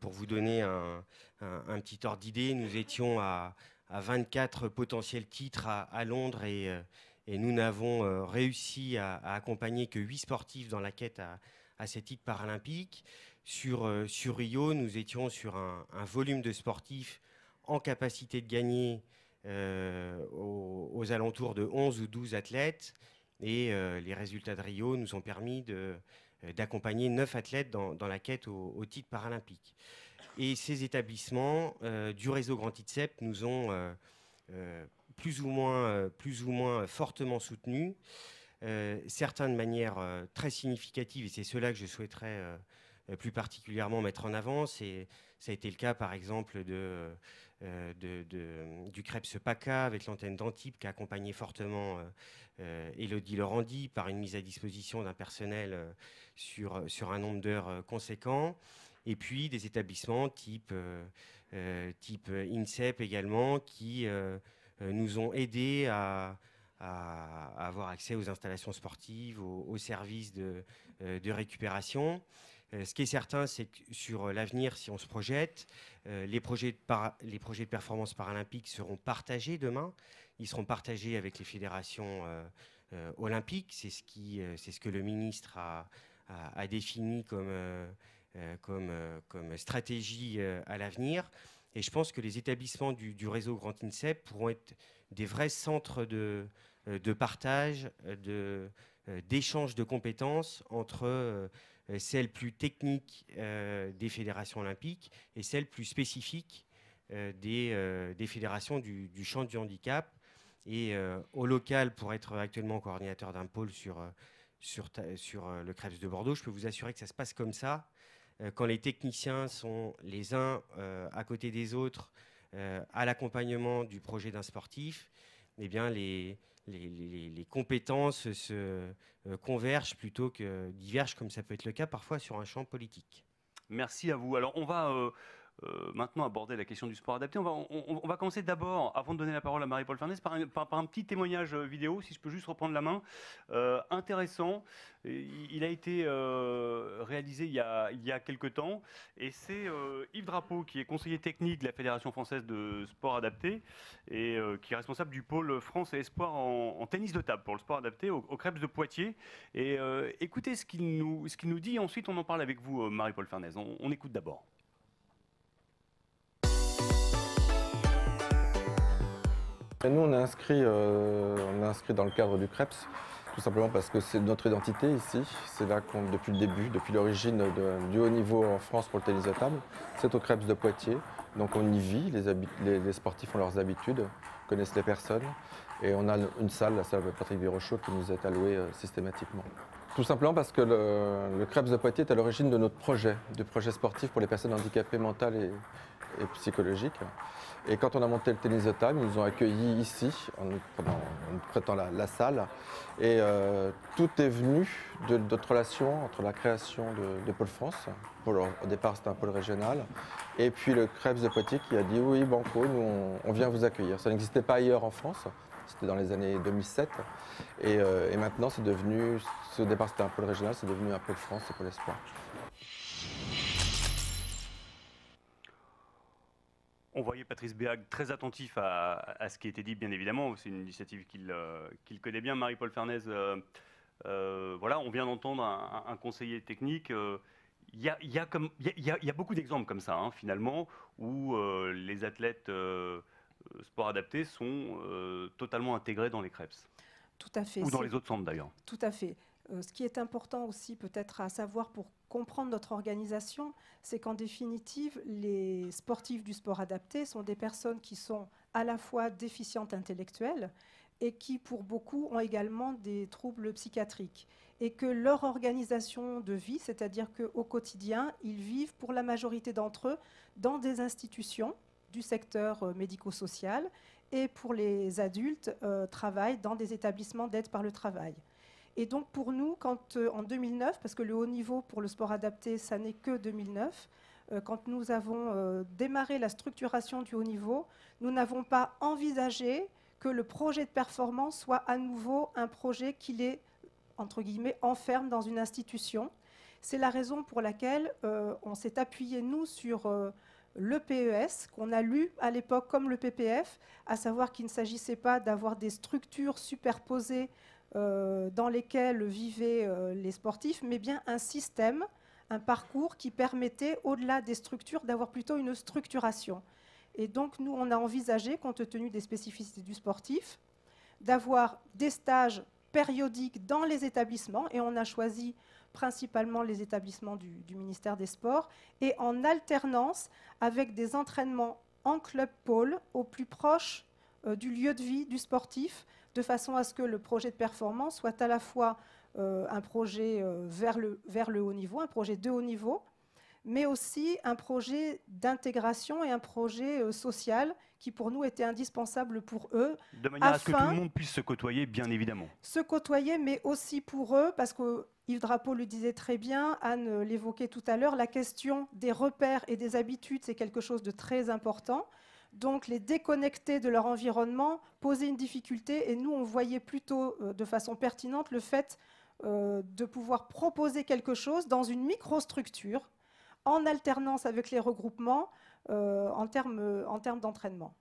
pour vous donner un, un, petit ordre d'idée, nous étions à, à 24 potentiels titres à, à Londres et et nous n'avons euh, réussi à, accompagner que 8 sportifs dans la quête à, à ces titres paralympiques. Sur, euh, sur, Rio, nous étions sur un, volume de sportifs en capacité de gagner euh, aux, alentours de 11 ou 12 athlètes. Et les résultats de Rio nous ont permis d'accompagner 9 athlètes dans, dans, la quête au, titres titre Et ces établissements du réseau Grand ITSEP nous ont plus ou moins, euh, plus ou moins euh, fortement soutenus, euh, certains de manière très significative, et c'est cela que je souhaiterais plus particulièrement mettre en avant. et ça a été le cas, par exemple, de, du Krebs PACA avec l'antenne d'Antibes qui a accompagné fortement Elodie Laurandi par une mise à disposition d'un personnel sur, sur un nombre d'heures conséquent. Et puis des établissements type, type INSEP également qui euh, nous ont aidés à, avoir accès aux installations sportives, aux, services de, euh, récupération. Euh, ce qui est certain, c'est que sur l'avenir, si on se projette, les, projets de performance paralympique seront partagés demain. Ils seront partagés avec les fédérations olympiques. C'est ce, que le ministre a, défini comme stratégie à l'avenir. Et je pense que les établissements du, réseau Grand INSEP pourront être des vrais centres de, euh, partage, euh, de, euh, d'échange de compétences entre celles plus techniques des fédérations olympiques et celles plus spécifiques des, fédérations du, champ du handicap. Et au local, pour être actuellement coordinateur d'un pôle sur, sur, sur le Krebs de Bordeaux, je peux vous assurer que ça se passe comme ça euh, quand les techniciens sont les uns euh, à côté des autres euh, à l'accompagnement du projet d'un sportif, eh bien les, compétences se convergent plutôt que divergent, comme ça peut être le cas parfois sur un champ politique. Merci à vous. Alors, on va euh, maintenant aborder la question du sport adapté. On va, commencer d'abord, avant de donner la parole à Marie-Paul Fernandez, par, un, petit témoignage euh, vidéo, si je peux juste reprendre la main. Euh, intéressant. Il, a été réalisé il y a, il quelques temps. Et c'est Yves Drapeau, qui est conseiller technique de la Fédération française de sport adapté et qui est responsable du pôle France et Espoir en, tennis de table pour le sport adapté au, Crêpes de Poitiers. Et écoutez ce qu'il nous, nous, dit. Ensuite, on en parle avec vous, Marie-Paul Fernandez. on écoute d'abord. nous, on est inscrit, euh, on inscrit dans le cadre du CREPS, tout simplement parce que c'est notre identité ici. C'est là qu'on, depuis le début, depuis l'origine du haut niveau en France pour le tennis de c'est au CREPS de Poitiers. Donc on y vit, les, sportifs ont leurs habitudes, connaissent les personnes. Et on a une salle, la salle de Patrick Birochaud, qui nous est allouée euh, systématiquement. Tout simplement parce que le, le de Poitiers est à l'origine de notre projet, du projet sportif pour les personnes handicapées mentales et, et psychologique. Et quand on a monté le tennis de table, ils nous ont accueillis ici, en nous, prêtant la, salle. Et euh, tout est venu de, notre relation entre la création de, Pôle France, au départ c'était un pôle régional, et puis le Krebs de Poitiers qui a dit oui, Banco, nous on, vient vous accueillir. Ça n'existait pas ailleurs en France, c'était dans les années 2007. Et, euh, et maintenant c'est devenu, au départ c'était un pôle régional, c'est devenu un pôle France et Pôle Espoir. on voyait Patrice Béag très attentif à, ce qui était dit, bien évidemment. C'est une initiative qu'il euh, connaît bien. Marie-Paul Fernez, euh, euh, voilà, on vient d'entendre un, conseiller technique. Il y, a, beaucoup d'exemples comme ça, hein, finalement, où les athlètes sport adaptés sont totalement intégrés dans les crêpes. Tout à fait. Ou dans les autres centres d'ailleurs. Tout à fait. ce qui est important aussi peut-être à savoir pour comprendre notre organisation, c'est qu'en définitive, les sportifs du sport adapté sont des personnes qui sont à la fois déficientes intellectuelles et qui, pour beaucoup, ont également des troubles psychiatriques. Et que leur organisation de vie, c'est-à-dire qu'au quotidien, ils vivent, pour la majorité d'entre eux, dans des institutions du secteur euh, médico-social et pour les adultes, euh, travaillent dans des établissements d'aide par le travail. Et donc pour nous, quand euh, en 2009, parce que le haut niveau pour le sport adapté, ça n'est que 2009, euh, quand nous avons euh, démarré la structuration du haut niveau, nous n'avons pas envisagé que le projet de performance soit à nouveau un projet qu'il est entre guillemets, enferme dans une institution. C'est la raison pour laquelle on s'est appuyé, nous, sur le PES, qu'on a lu à l'époque comme le PPF, à savoir qu'il ne s'agissait pas d'avoir des structures superposées euh, dans lesquels vivaient euh, les sportifs, mais bien un système, un parcours qui permettait, au-delà des structures, d'avoir plutôt une structuration. Et donc, nous, on a envisagé, compte tenu des spécificités du sportif, d'avoir des stages périodiques dans les établissements, et on a choisi principalement les établissements du, ministère des Sports, et en alternance avec des entraînements en club pôle au plus proche euh, du lieu de vie du sportif, de façon à ce que le projet de performance soit à la fois euh, un projet euh, vers, le, vers le haut niveau, un projet de haut niveau, mais aussi un projet d'intégration et un projet euh, social qui pour nous était indispensable pour eux. De manière à ce que tout le monde puisse se côtoyer, bien évidemment. Se côtoyer, mais aussi pour eux, parce que Yves Drapeau le disait très bien, Anne l'évoquait tout à l'heure, la question des repères et des habitudes, c'est quelque chose de très important donc les déconnecter de leur environnement posait une difficulté et nous, on voyait plutôt euh, de façon pertinente le fait euh, de pouvoir proposer quelque chose dans une microstructure en alternance avec les regroupements euh, en termes en terme d'entraînement.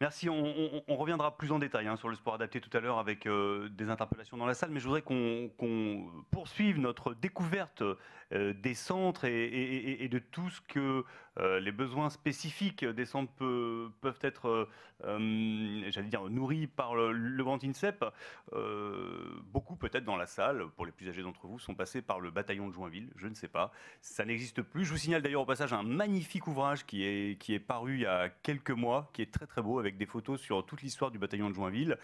Merci. On, reviendra plus en détail hein, sur le sport adapté tout à l'heure avec des interpellations dans la salle, mais je voudrais qu'on poursuive notre découverte des centres et, et, de tout ce que euh, les besoins spécifiques des centres peuvent être, euh, euh, dire, nourris par le, grand INSEP. beaucoup, peut-être dans la salle, pour les plus âgés d'entre vous, sont passés par le bataillon de Joinville, je ne sais pas. Ça n'existe plus. Je vous signale d'ailleurs au passage un magnifique ouvrage qui est, paru il y a quelques mois, qui est très très beau, avec des photos sur toute l'histoire du bataillon de Joinville.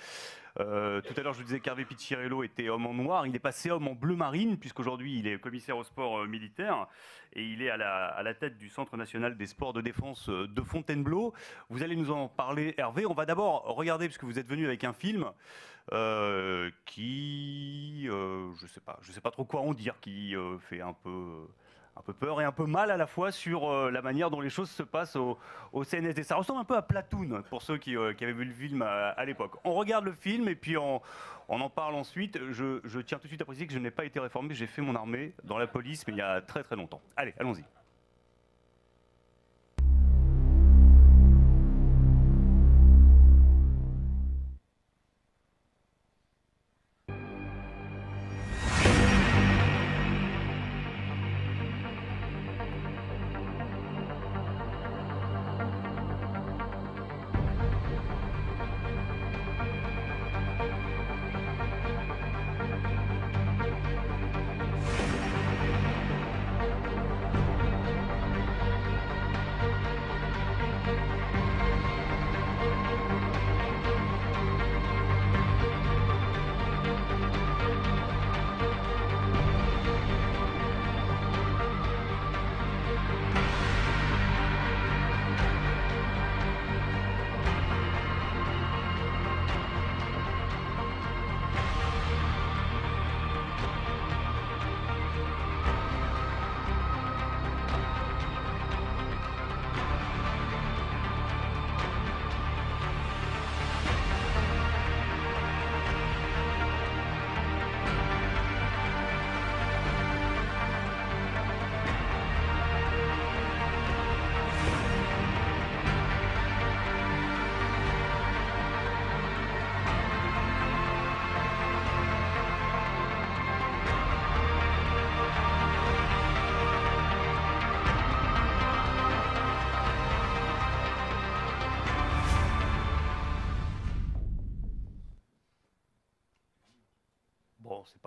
tout à l'heure, je vous disais qu'Hervé Picciarello était homme en noir. Il est passé homme en bleu marine, puisqu'aujourd'hui, il est commissaire au sport militaire et il est à la, tête du Centre national des sports de défense euh, de Fontainebleau. Vous allez nous en parler, Hervé. On va d'abord regarder, puisque vous êtes venu avec un film euh, qui, euh, je ne sais, pas, je sais pas trop quoi en dire, qui fait un peu un peu peur et un peu mal à la fois sur euh, la manière dont les choses se passent au, CNSD. Ça ressemble un peu à Platoon, pour ceux qui, euh, avaient vu le film à, l'époque. On regarde le film et puis on, en parle ensuite. Je, je tiens tout de suite à préciser que je n'ai pas été réformé, j'ai fait mon armée dans la police, mais il y a très très longtemps. Allez, allons-y.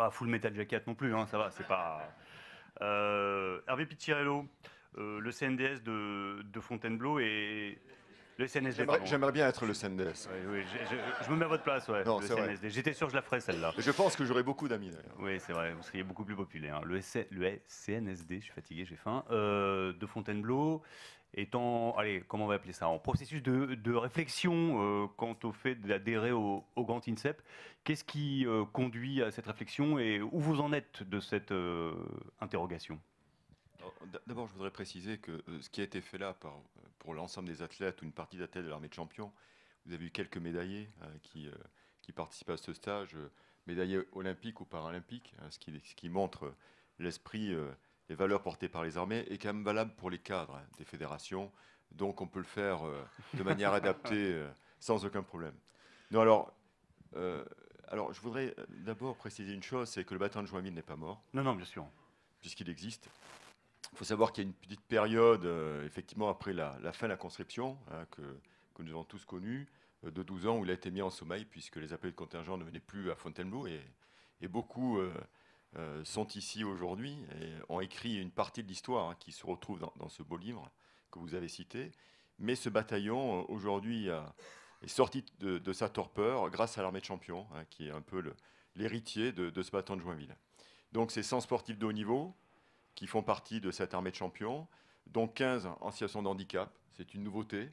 pas full metal jacket non plus, hein, ça va, c'est pas. Euh, Hervé Picciarello, euh, le CNDS de, de, Fontainebleau et. Le CNSD. J'aimerais bien être le CNDS. oui, je, me mets à votre place, ouais, J'étais sûr que je la ferais celle-là. Je pense que j'aurais beaucoup d'amis Oui, c'est vrai, vous seriez beaucoup plus populaire. Hein. Le, le, CNSD, je suis fatigué, j'ai faim, euh, de Fontainebleau est en, allez, comment on va appeler ça, en processus de, de réflexion euh, quant au fait d'adhérer au, au, Grand INSEP. Qu'est-ce qui euh, conduit à cette réflexion et où vous en êtes de cette euh, interrogation D'abord, je voudrais préciser que ce qui a été fait là par, pour l'ensemble des athlètes ou une partie d'athlètes de l'armée de champions, vous avez eu quelques médaillés qui, qui participent à ce stage, médaillés olympiques ou paralympiques, hein, ce, qui, ce, qui, montre l'esprit les valeurs portées par les armées est quand même valable pour les cadres hein, des fédérations. Donc on peut le faire euh, de manière adaptée euh, sans aucun problème. Non, alors, euh, alors je voudrais d'abord préciser une chose, c'est que le bataillon de Joinville n'est pas mort. Non, non, bien sûr. Puisqu'il existe. Il faut savoir qu'il y a une petite période, effectivement, après la, fin de la conscription, hein, que, que, nous avons tous connue, de 12 ans, où il a été mis en sommeil, puisque les appels de contingents ne venaient plus à Fontainebleau, et, et beaucoup euh, sont ici aujourd'hui et ont écrit une partie de l'histoire hein, qui se retrouve dans, ce beau livre que vous avez cité. Mais ce bataillon, euh, aujourd'hui, euh, est sorti de, sa torpeur grâce à l'armée de champions, hein, qui est un peu l'héritier de, ce bataillon de Joinville. Donc c'est 100 sportifs de haut niveau qui font partie de cette armée de champions, dont 15 en situation de handicap. C'est une nouveauté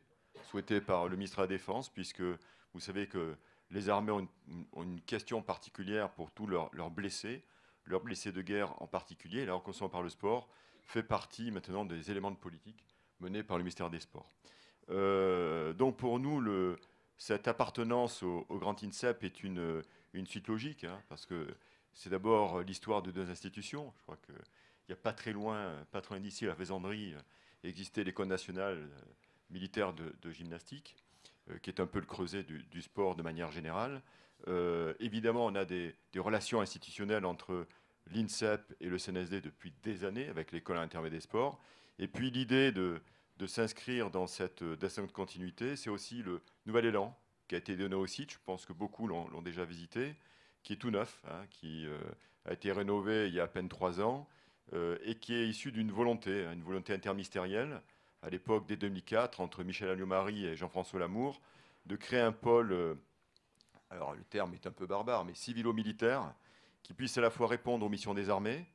souhaitée par le ministre de la Défense, puisque vous savez que les armées ont une, question particulière pour tous leurs blessés leurs blessés de guerre en particulier, en consent par le sport fait partie maintenant des éléments de politique menés par le ministère des Sports. Euh, donc pour nous, cette appartenance au, grand INSEP est une, une suite logique, hein, parce que c'est d'abord l'histoire de deux institutions. Je crois qu'il n'y a pas très loin, pas très loin d'ici, la Faisanderie, euh, existait l'école nationale euh, militaire de, gymnastique, qui est un peu le creuset du, sport de manière générale. évidemment, on a des relations institutionnelles entre l'INSEP et le CNSD depuis des années avec l'école intermédiaire des sports. Et puis l'idée de, s'inscrire dans cette euh, descente de continuité, c'est aussi le nouvel élan qui a été donné au site, je pense que beaucoup l'ont déjà visité, qui est tout neuf, hein, qui euh, a été rénové il y a à peine trois ans euh, et qui est issu d'une volonté, hein, une volonté interministérielle, à l'époque dès 2004, entre Michel Alliot-Marie et Jean-François Lamour, de créer un pôle, alors le terme est un peu barbare, mais civilo-militaire, qui puisse à la fois répondre aux missions des armées,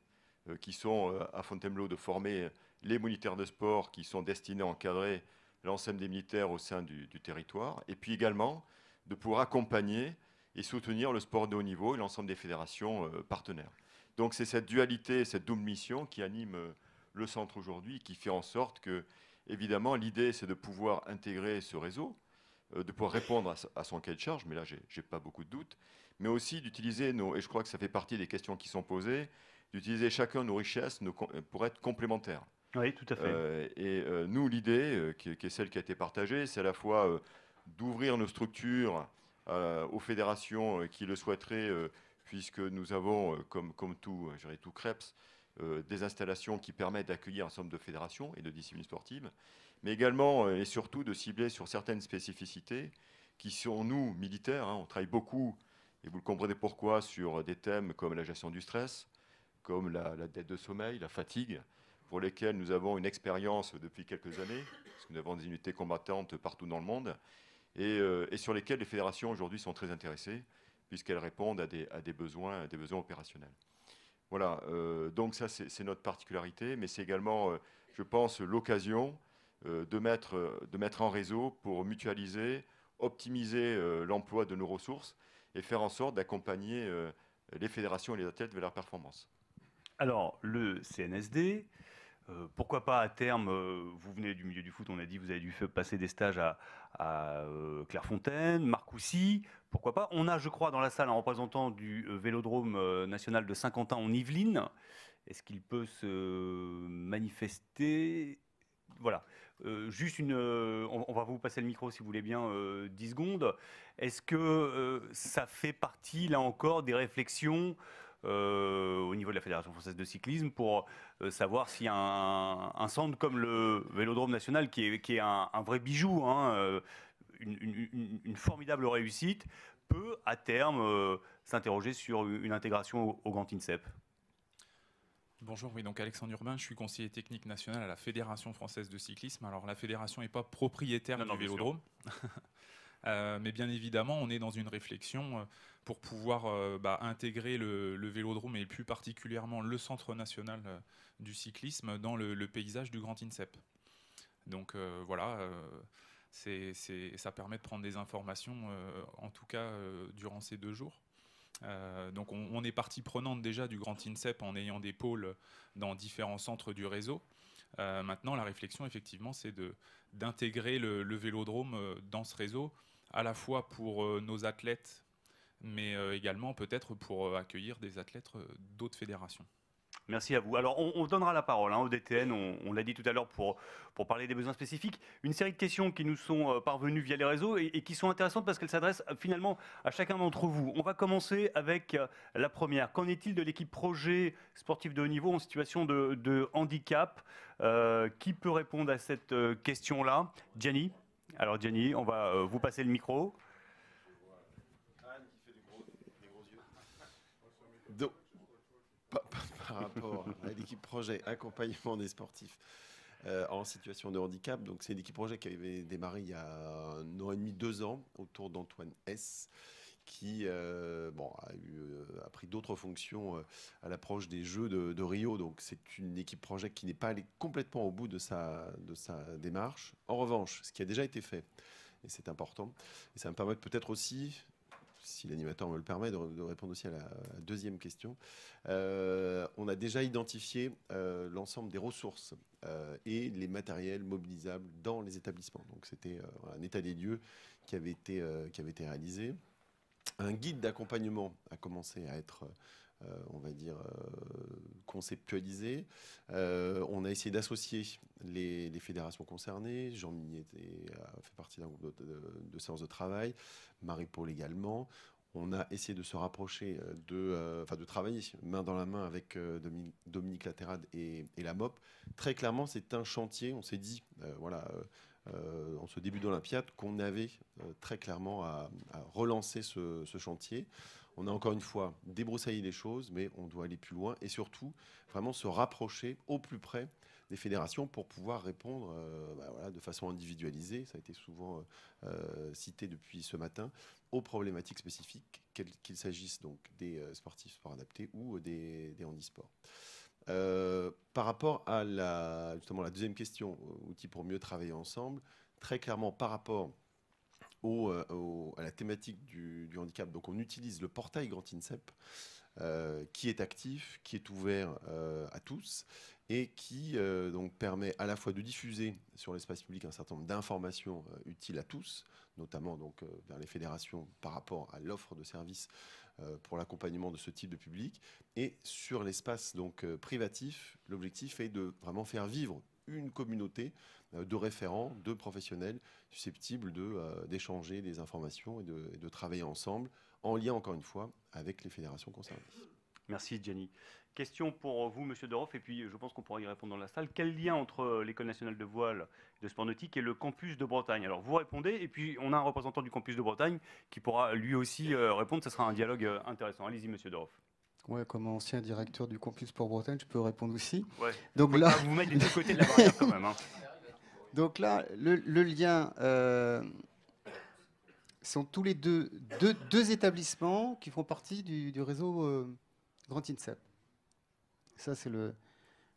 euh, qui sont euh, à Fontainebleau de former les moniteurs de sport qui sont destinés à encadrer l'ensemble des militaires au sein du, territoire, et puis également de pouvoir accompagner et soutenir le sport de haut niveau et l'ensemble des fédérations euh, partenaires. Donc c'est cette dualité, cette double mission qui anime le centre aujourd'hui, qui fait en sorte que, évidemment, l'idée c'est de pouvoir intégrer ce réseau, de pouvoir répondre à, son cas de charge, mais là n'ai pas beaucoup de doutes, mais aussi d'utiliser nos, et je crois que ça fait partie des questions qui sont posées, d'utiliser chacun nos richesses nos, pour être complémentaires. Oui, tout à fait. Euh, et euh, nous, l'idée, euh, qui, est celle qui a été partagée, c'est à la fois d'ouvrir nos structures aux fédérations qui le souhaiteraient, puisque nous avons, comme, comme tout, tout crêpes des installations qui permettent d'accueillir un somme de fédérations et de disciplines sportives, mais également et surtout de cibler sur certaines spécificités qui sont, nous, militaires, hein, on travaille beaucoup et vous le comprenez pourquoi sur des thèmes comme la gestion du stress, comme la, dette de sommeil, la fatigue, pour lesquels nous avons une expérience depuis quelques années, parce que nous avons des unités combattantes partout dans le monde, et, euh, sur lesquelles les fédérations aujourd'hui sont très intéressées, puisqu'elles répondent à des, besoins, des besoins opérationnels. Voilà, euh, donc ça c'est notre particularité, mais c'est également, euh, je pense, l'occasion de mettre en réseau pour mutualiser, optimiser l'emploi de nos ressources, et faire en sorte d'accompagner euh, les fédérations et les athlètes vers leur performance. Alors, le CNSD, euh, pourquoi pas à terme, euh, vous venez du milieu du foot, on a dit, vous avez dû passer des stages à, à Marc Clairefontaine, pourquoi pas. On a, je crois, dans la salle un représentant du Vélodrome national de Saint-Quentin en Yvelines. Est-ce qu'il peut se manifester Voilà. Euh, juste une, euh, on, va vous passer le micro si vous voulez bien, 10 euh, secondes. Est-ce que ça fait partie, là encore, des réflexions au niveau de la Fédération française de cyclisme pour savoir si un, centre comme le Vélodrome national, qui est, un, vrai bijou, hein, une, formidable réussite, peut à terme s'interroger sur une intégration au, au Grand INSEP Bonjour, oui, donc Alexandre Urbain, je suis conseiller technique national à la Fédération française de cyclisme. Alors la fédération n'est pas propriétaire du vélodrome, euh, mais bien évidemment, on est dans une réflexion euh, pour pouvoir euh, bah, intégrer le, vélodrome et plus particulièrement le Centre national du cyclisme dans le, paysage du Grand INSEP. Donc voilà, ça permet de prendre des informations, en tout cas durant ces deux jours. Euh, donc on, est partie prenante déjà du grand INSEP en ayant des pôles dans différents centres du réseau. Euh, maintenant, la réflexion, effectivement, c'est d'intégrer le, vélodrome euh, dans ce réseau, à la fois pour nos athlètes, mais également peut-être pour accueillir des athlètes d'autres fédérations. Merci à vous. Alors, on, donnera la parole hein, au DTN, on, l'a dit tout à l'heure, pour, pour parler des besoins spécifiques. Une série de questions qui nous sont euh, parvenues via les réseaux et, qui sont intéressantes parce qu'elles s'adressent euh, finalement à chacun d'entre vous. On va commencer avec euh, la première. Qu'en est-il de l'équipe projet sportif de haut niveau en situation de, handicap Qui peut répondre à cette question-là Gianni Alors, Gianni, on va vous passer le micro. Anne qui fait des gros, yeux par rapport à l'équipe projet accompagnement des sportifs euh, en situation de handicap. Donc, c'est une équipe projet qui avait démarré il y a un an et demi, deux ans, autour d'Antoine S qui euh, bon, euh, a, pris d'autres fonctions à l'approche des Jeux de, Rio. Donc c'est une équipe projet qui n'est pas allée complètement au bout de sa, de sa démarche. En revanche, ce qui a déjà été fait, et c'est important, et ça me permet peut-être aussi si l'animateur me le permet, de, répondre aussi à la, deuxième question. Euh, on a déjà identifié euh, l'ensemble des ressources euh, et les matériels mobilisables dans les établissements. Donc c'était un état des lieux qui avait été, qui avait été réalisé. Un guide d'accompagnement a commencé à être euh, on va dire, euh, conceptualisé. Euh, on a essayé d'associer les, fédérations concernées. jean mignet a fait partie d'un groupe de, séances de travail, Marie-Paul également on a essayé de se rapprocher, de, de travailler main dans la main avec Dominique Laterade et, la MOP. Très clairement, c'est un chantier. On s'est dit, voilà, en ce début d'Olympiade, qu'on avait très clairement à, relancer ce, chantier on a encore une fois débroussaillé les choses, mais on doit aller plus loin et surtout vraiment se rapprocher au plus près des fédérations pour pouvoir répondre euh, bah de façon individualisée, ça a été souvent euh, euh, cité depuis ce matin, aux problématiques spécifiques, qu'il s'agisse donc des sportifs sport adaptés ou des, handisports. par rapport à la, justement la deuxième question, outils pour mieux travailler ensemble, très clairement par rapport euh, à la thématique du, handicap. Donc on utilise le portail Grand INSEP euh, qui est actif, qui est ouvert euh, à tous et qui donc permet à la fois de diffuser sur l'espace public un certain nombre d'informations utiles à tous, notamment donc vers les fédérations par rapport à l'offre de services pour l'accompagnement de ce type de public, et sur l'espace donc privatif, l'objectif est de vraiment faire vivre une communauté euh, de référents, de professionnels susceptibles euh, d'échanger des informations et de, travailler ensemble, en lien encore une fois avec les fédérations concernées. Merci Gianni. Question pour vous, Monsieur Doroff, et puis euh, je pense qu'on pourra y répondre dans la salle. Quel lien entre l'École nationale de voile de sport nautique et le campus de Bretagne Alors vous répondez, et puis on a un représentant du campus de Bretagne qui pourra lui aussi répondre. Ce sera un dialogue intéressant. Allez-y, Monsieur Doroff comme ancien directeur du campus pour Bretagne, je peux répondre aussi. Ouais. Donc là, bah, vous mettez des deux côtés de la barrière quand même. Hein. Donc là, le, lien euh, sont tous les deux, deux, établissements qui font partie du, réseau euh, Grand INSEP. Ça, c'est le,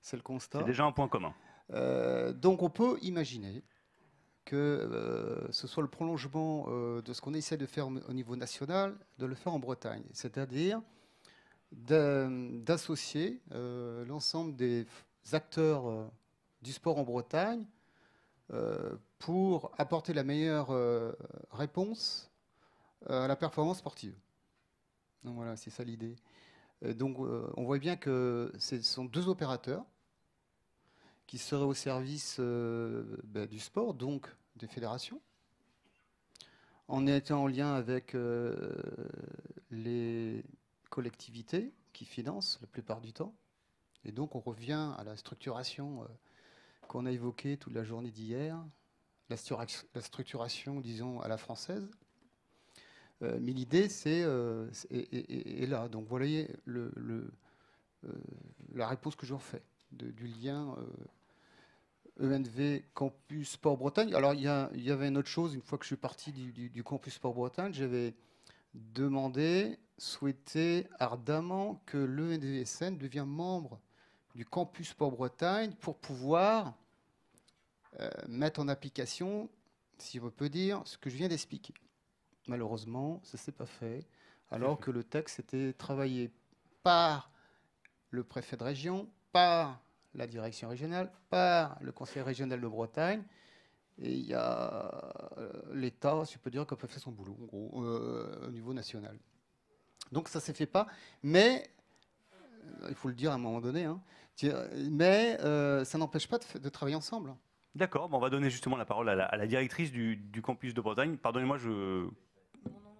c'est le constat. C'est déjà un point commun. Euh, donc on peut imaginer que euh, ce soit le prolongement de ce qu'on essaie de faire au niveau national, de le faire en Bretagne. C'est-à-dire d'associer euh, l'ensemble des acteurs euh, du sport en Bretagne euh, pour apporter la meilleure réponse à la performance sportive. voilà, c'est ça l'idée. Donc on voit bien que ce sont deux opérateurs qui seraient au service bah, du sport, donc des fédérations, en étant en lien avec les collectivités qui finance la plupart du temps. Et donc on revient à la structuration euh, qu'on a évoquée toute la journée d'hier, la, structuration, disons, à la française. Euh, mais l'idée, c'est et euh, là. Donc voilà le, la réponse que je refais du lien ENV e Campus Sport Bretagne. Alors il y, avait une autre chose, une fois que je suis parti du, du Campus Sport Bretagne, j'avais demandé Souhaitait ardemment que l'ENDSN devienne membre du campus Port-Bretagne pour pouvoir euh, mettre en application, si on peut dire, ce que je viens d'expliquer. Malheureusement, ça ne s'est pas fait, alors que le texte était travaillé par le préfet de région, par la direction régionale, par le conseil régional de Bretagne. Et il y a euh, l'État, si on peut dire, qui a fait son boulot, en gros, euh, au niveau national. Donc ça ne s'est fait pas. Mais, il faut le dire à un moment donné, hein, mais euh, ça n'empêche pas de, travailler ensemble. D'accord, on va donner justement la parole à la, directrice du, campus de Bretagne. Pardonnez-moi, je...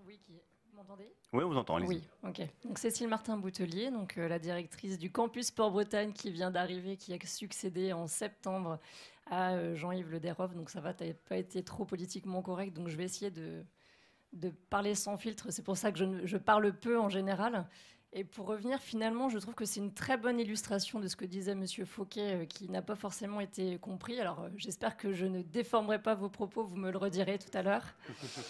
oui, qui... m'entendez Oui, on vous entend, Oui, ok. Donc Cécile Martin-Boutelier, donc euh, la directrice du campus Port-Bretagne qui vient d'arriver, qui a succédé en septembre à euh, Jean-Yves Le donc ça va, t'as pas été trop politiquement correct, donc je vais essayer de, de parler sans filtre. C'est pour ça que je, parle peu en général. Et pour revenir, finalement, je trouve que c'est une très bonne illustration de ce que disait M. Fauquet, euh, qui n'a pas forcément été compris. Alors, euh, j'espère que je ne déformerai pas vos propos, vous me le redirez tout à l'heure.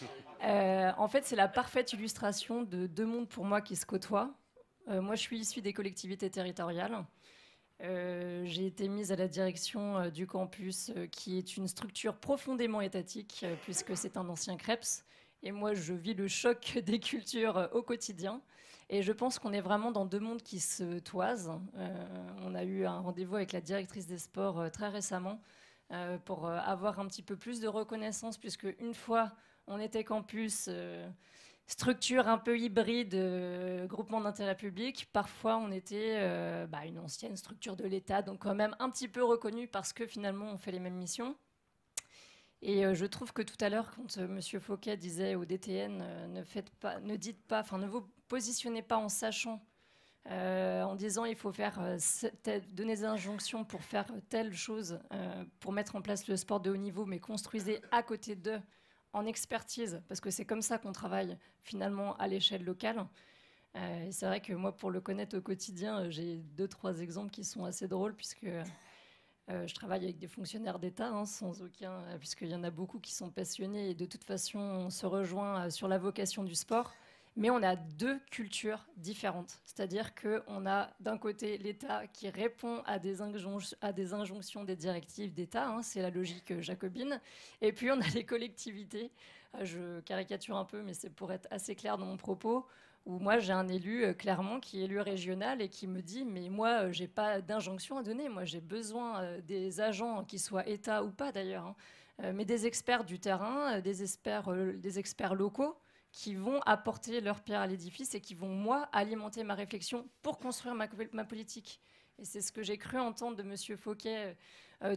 Euh, en fait, c'est la parfaite illustration de deux mondes pour moi qui se côtoient. moi, je suis issue des collectivités territoriales. j'ai été mise à la direction du campus, qui est une structure profondément étatique, puisque c'est un ancien CREPS. Et moi, je vis le choc des cultures euh, au quotidien. Et je pense qu'on est vraiment dans deux mondes qui se toisent. Euh, on a eu un rendez-vous avec la directrice des sports euh, très récemment pour avoir un petit peu plus de reconnaissance, puisque une fois on était campus, structure un peu hybride, groupement d'intérêt public, parfois on était bah, une ancienne structure de l'État, donc quand même un petit peu reconnue parce que finalement on fait les mêmes missions. Et euh, je trouve que tout à l'heure, quand euh, M. Fouquet disait au DTN, euh, ne faites pas, ne dites pas, enfin, ne vous positionnez pas en sachant, en disant il faut faire donner des injonctions pour faire telle chose, pour mettre en place le sport de haut niveau, mais construisez à côté d'eux en expertise, parce que c'est comme ça qu'on travaille finalement à l'échelle locale. c'est vrai que moi, pour le connaître au quotidien, j'ai deux trois exemples qui sont assez drôles puisque euh, je travaille avec des fonctionnaires d'État, hein, sans aucun, euh, puisqu'il y en a beaucoup qui sont passionnés et de toute façon, on se rejoint euh, sur la vocation du sport. Mais on a deux cultures différentes. C'est-à-dire qu'on a d'un côté l'État qui répond à des, injonctions, des directives d'État, hein, c'est la logique jacobine, et puis on a les collectivités. Je caricature un peu, mais c'est pour être assez clair dans mon propos, où moi j'ai un élu euh, clairement, qui est élu régional et qui me dit mais moi euh, j'ai pas d'injonction à donner, moi j'ai besoin euh, des agents qui soient État ou pas d'ailleurs, hein. mais des experts du terrain, des experts, des experts locaux qui vont apporter leur pierre à l'édifice et qui vont moi alimenter ma réflexion pour construire ma, politique. Et c'est ce que j'ai cru entendre de Monsieur Fauquet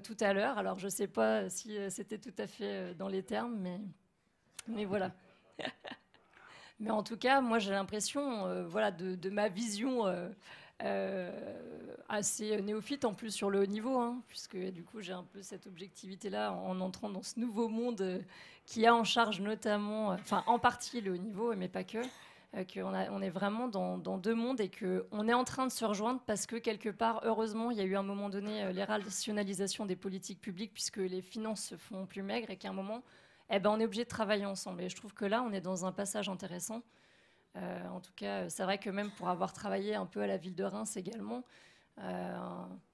tout à l'heure. Alors je ne sais pas si c'était tout à fait dans les termes, mais, mais voilà. Mais en tout cas, moi, j'ai l'impression, euh, voilà, de, ma vision euh, euh, assez néophyte, en plus sur le haut niveau, hein, puisque du coup, j'ai un peu cette objectivité-là en entrant dans ce nouveau monde qui a en charge notamment, enfin, en partie le haut niveau, mais pas que. qu'on on est vraiment dans, dans, deux mondes et qu'on est en train de se rejoindre parce que quelque part, heureusement, il y a eu à un moment donné les rationalisations des politiques publiques puisque les finances se font plus maigres et qu'à un moment, eh ben, on est obligé de travailler ensemble. Et je trouve que là, on est dans un passage intéressant. Euh, en tout cas, euh, c'est vrai que même pour avoir travaillé un peu à la ville de Reims également, euh,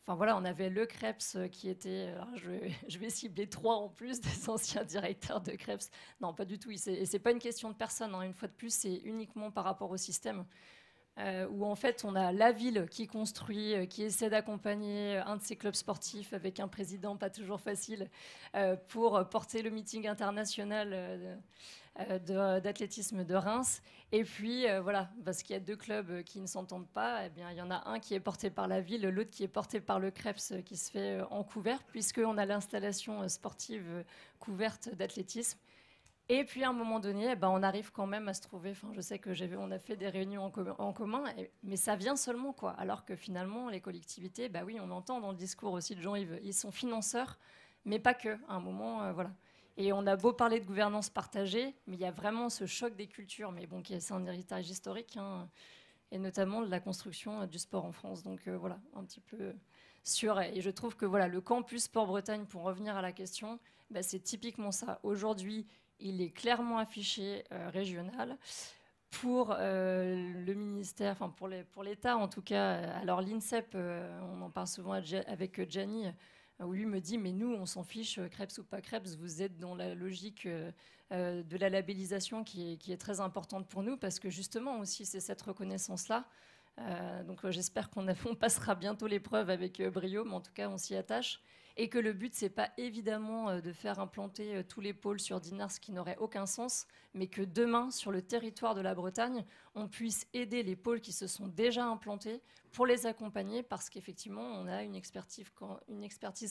enfin voilà, on avait le CREPS qui était, je, vais, cibler trois en plus des anciens directeurs de CREPS. Non, pas du tout. Et c'est pas une question de personne. Hein. Une fois de plus, c'est uniquement par rapport au système. Euh, où en fait on a la ville qui construit, euh, qui essaie d'accompagner un de ses clubs sportifs avec un président pas toujours facile euh, pour porter le meeting international d'athlétisme de, Reims. Et puis voilà, parce qu'il y a deux clubs qui ne s'entendent pas, eh bien il y en a un qui est porté par la ville, l'autre qui est porté par le Krebs qui se fait en couvert, puisqu'on a l'installation sportive couverte d'athlétisme et puis à un moment donné, eh ben, on arrive quand même à se trouver. Enfin, je sais que j'ai, on a fait des réunions en, commun, mais ça vient seulement quoi. Alors que finalement, les collectivités, bah oui, on entend dans le discours aussi de Jean-Yves, ils sont financeurs, mais pas que. À un moment, euh, voilà. Et on a beau parler de gouvernance partagée, mais il y a vraiment ce choc des cultures, mais bon, qui un héritage historique, hein, et notamment de la construction euh, du sport en France. Donc euh, voilà, un petit peu sur. Et je trouve que voilà, le campus Sport Bretagne, pour revenir à la question, bah, c'est typiquement ça. Aujourd'hui, il est clairement affiché euh, régional pour euh, le ministère, enfin pour, l'État en tout cas, euh, alors l'INSEP, on en parle souvent avec Gianni, où lui me dit, mais nous, on s'en fiche, Krebs ou pas Krebs, vous êtes dans la logique de la labellisation qui est, très importante pour nous, parce que justement aussi, c'est cette reconnaissance-là. donc j'espère qu'on passera bientôt l'épreuve avec brio, mais en tout cas, on s'y attache et que le but, c'est pas évidemment euh, de faire implanter euh, tous les pôles sur Dinars ce qui n'aurait aucun sens, mais que demain, sur le territoire de la Bretagne, on puisse aider les pôles qui se sont déjà implantés pour les accompagner, parce qu'effectivement, on a une expertise,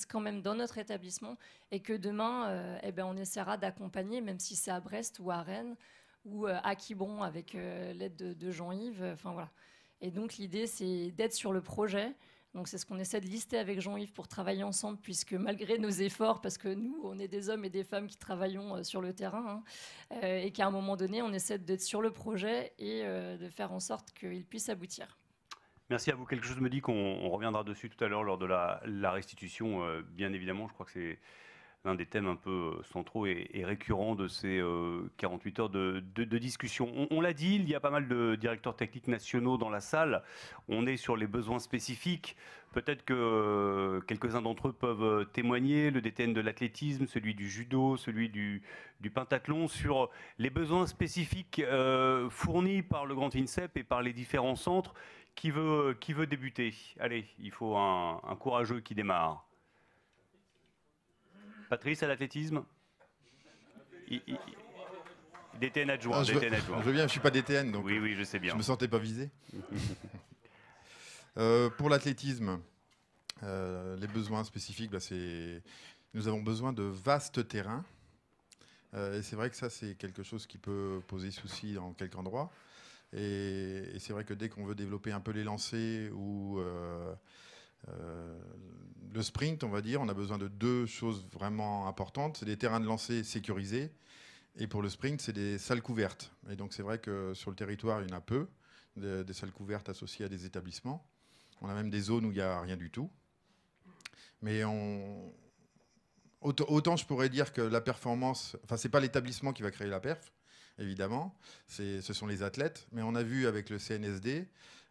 quand, même dans notre établissement, et que demain, euh, eh ben, on essaiera d'accompagner, même si c'est à Brest ou à Rennes, ou à Quibon, avec l'aide de, Jean-Yves. Enfin voilà. Et donc l'idée, c'est d'être sur le projet, donc c'est ce qu'on essaie de lister avec Jean-Yves pour travailler ensemble, puisque malgré nos efforts, parce que nous, on est des hommes et des femmes qui travaillons euh, sur le terrain, hein, euh, et qu'à un moment donné, on essaie d'être sur le projet et euh, de faire en sorte qu'il puisse aboutir. Merci à vous. Quelque chose me dit qu'on reviendra dessus tout à l'heure lors de la restitution. bien évidemment, je crois que c'est un des thèmes un peu euh, centraux et, et récurrents de ces 48 euh, heures de, discussion. On, l'a dit, il y a pas mal de directeurs techniques nationaux dans la salle. On est sur les besoins spécifiques. Peut-être que euh, quelques-uns d'entre eux peuvent témoigner, le DTN de l'athlétisme, celui du judo, celui du, du, pentathlon, sur les besoins spécifiques fournis par le Grand INSEP et par les différents centres. Qui veut, qui veut débuter Allez, il faut un courageux qui démarre. Patrice, à l'athlétisme DTN adjoint. Ah, je, je bien, je ne suis pas DTN, donc oui, je ne me sentais pas visé. Euh, pour l'athlétisme, euh, les besoins spécifiques, bah, nous avons besoin de vastes terrains. Euh, et c'est vrai que ça, c'est quelque chose qui peut poser souci dans quelques endroits. Et, et c'est vrai que dès qu'on veut développer un peu les lancers ou euh, le sprint, on va dire, on a besoin de deux choses vraiment importantes. C'est des terrains de lancer sécurisés. Et pour le sprint, c'est des salles couvertes. Et donc c'est vrai que sur le territoire, il y en a peu, des, salles couvertes associées à des établissements. On a même des zones où il n'y a rien du tout. Mais autant, je pourrais dire que la performance, enfin c'est pas l'établissement qui va créer la perf, évidemment, ce sont les athlètes. Mais on a vu avec le CNSD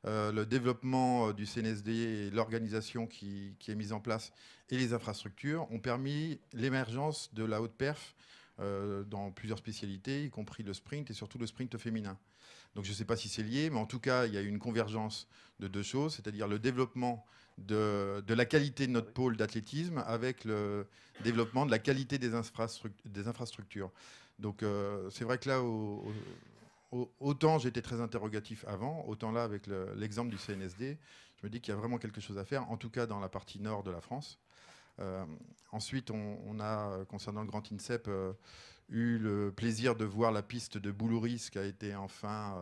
euh, le développement euh, du CNSD et l'organisation qui, est mise en place et les infrastructures ont permis l'émergence de la haute perf euh, dans plusieurs spécialités, y compris le sprint et surtout le sprint féminin. Donc je ne sais pas si c'est lié, mais en tout cas, il y a eu une convergence de deux choses, c'est-à-dire le développement de, la qualité de notre pôle d'athlétisme avec le développement de la qualité des, infrastructures. Donc c'est vrai que là, au autant j'étais très interrogatif avant, autant là, avec l'exemple du CNSD, je me dis qu'il y a vraiment quelque chose à faire, en tout cas dans la partie nord de la France. Euh, ensuite, on, a, concernant le Grand INSEP, euh, eu le plaisir de voir la piste de Boulouris qui a été enfin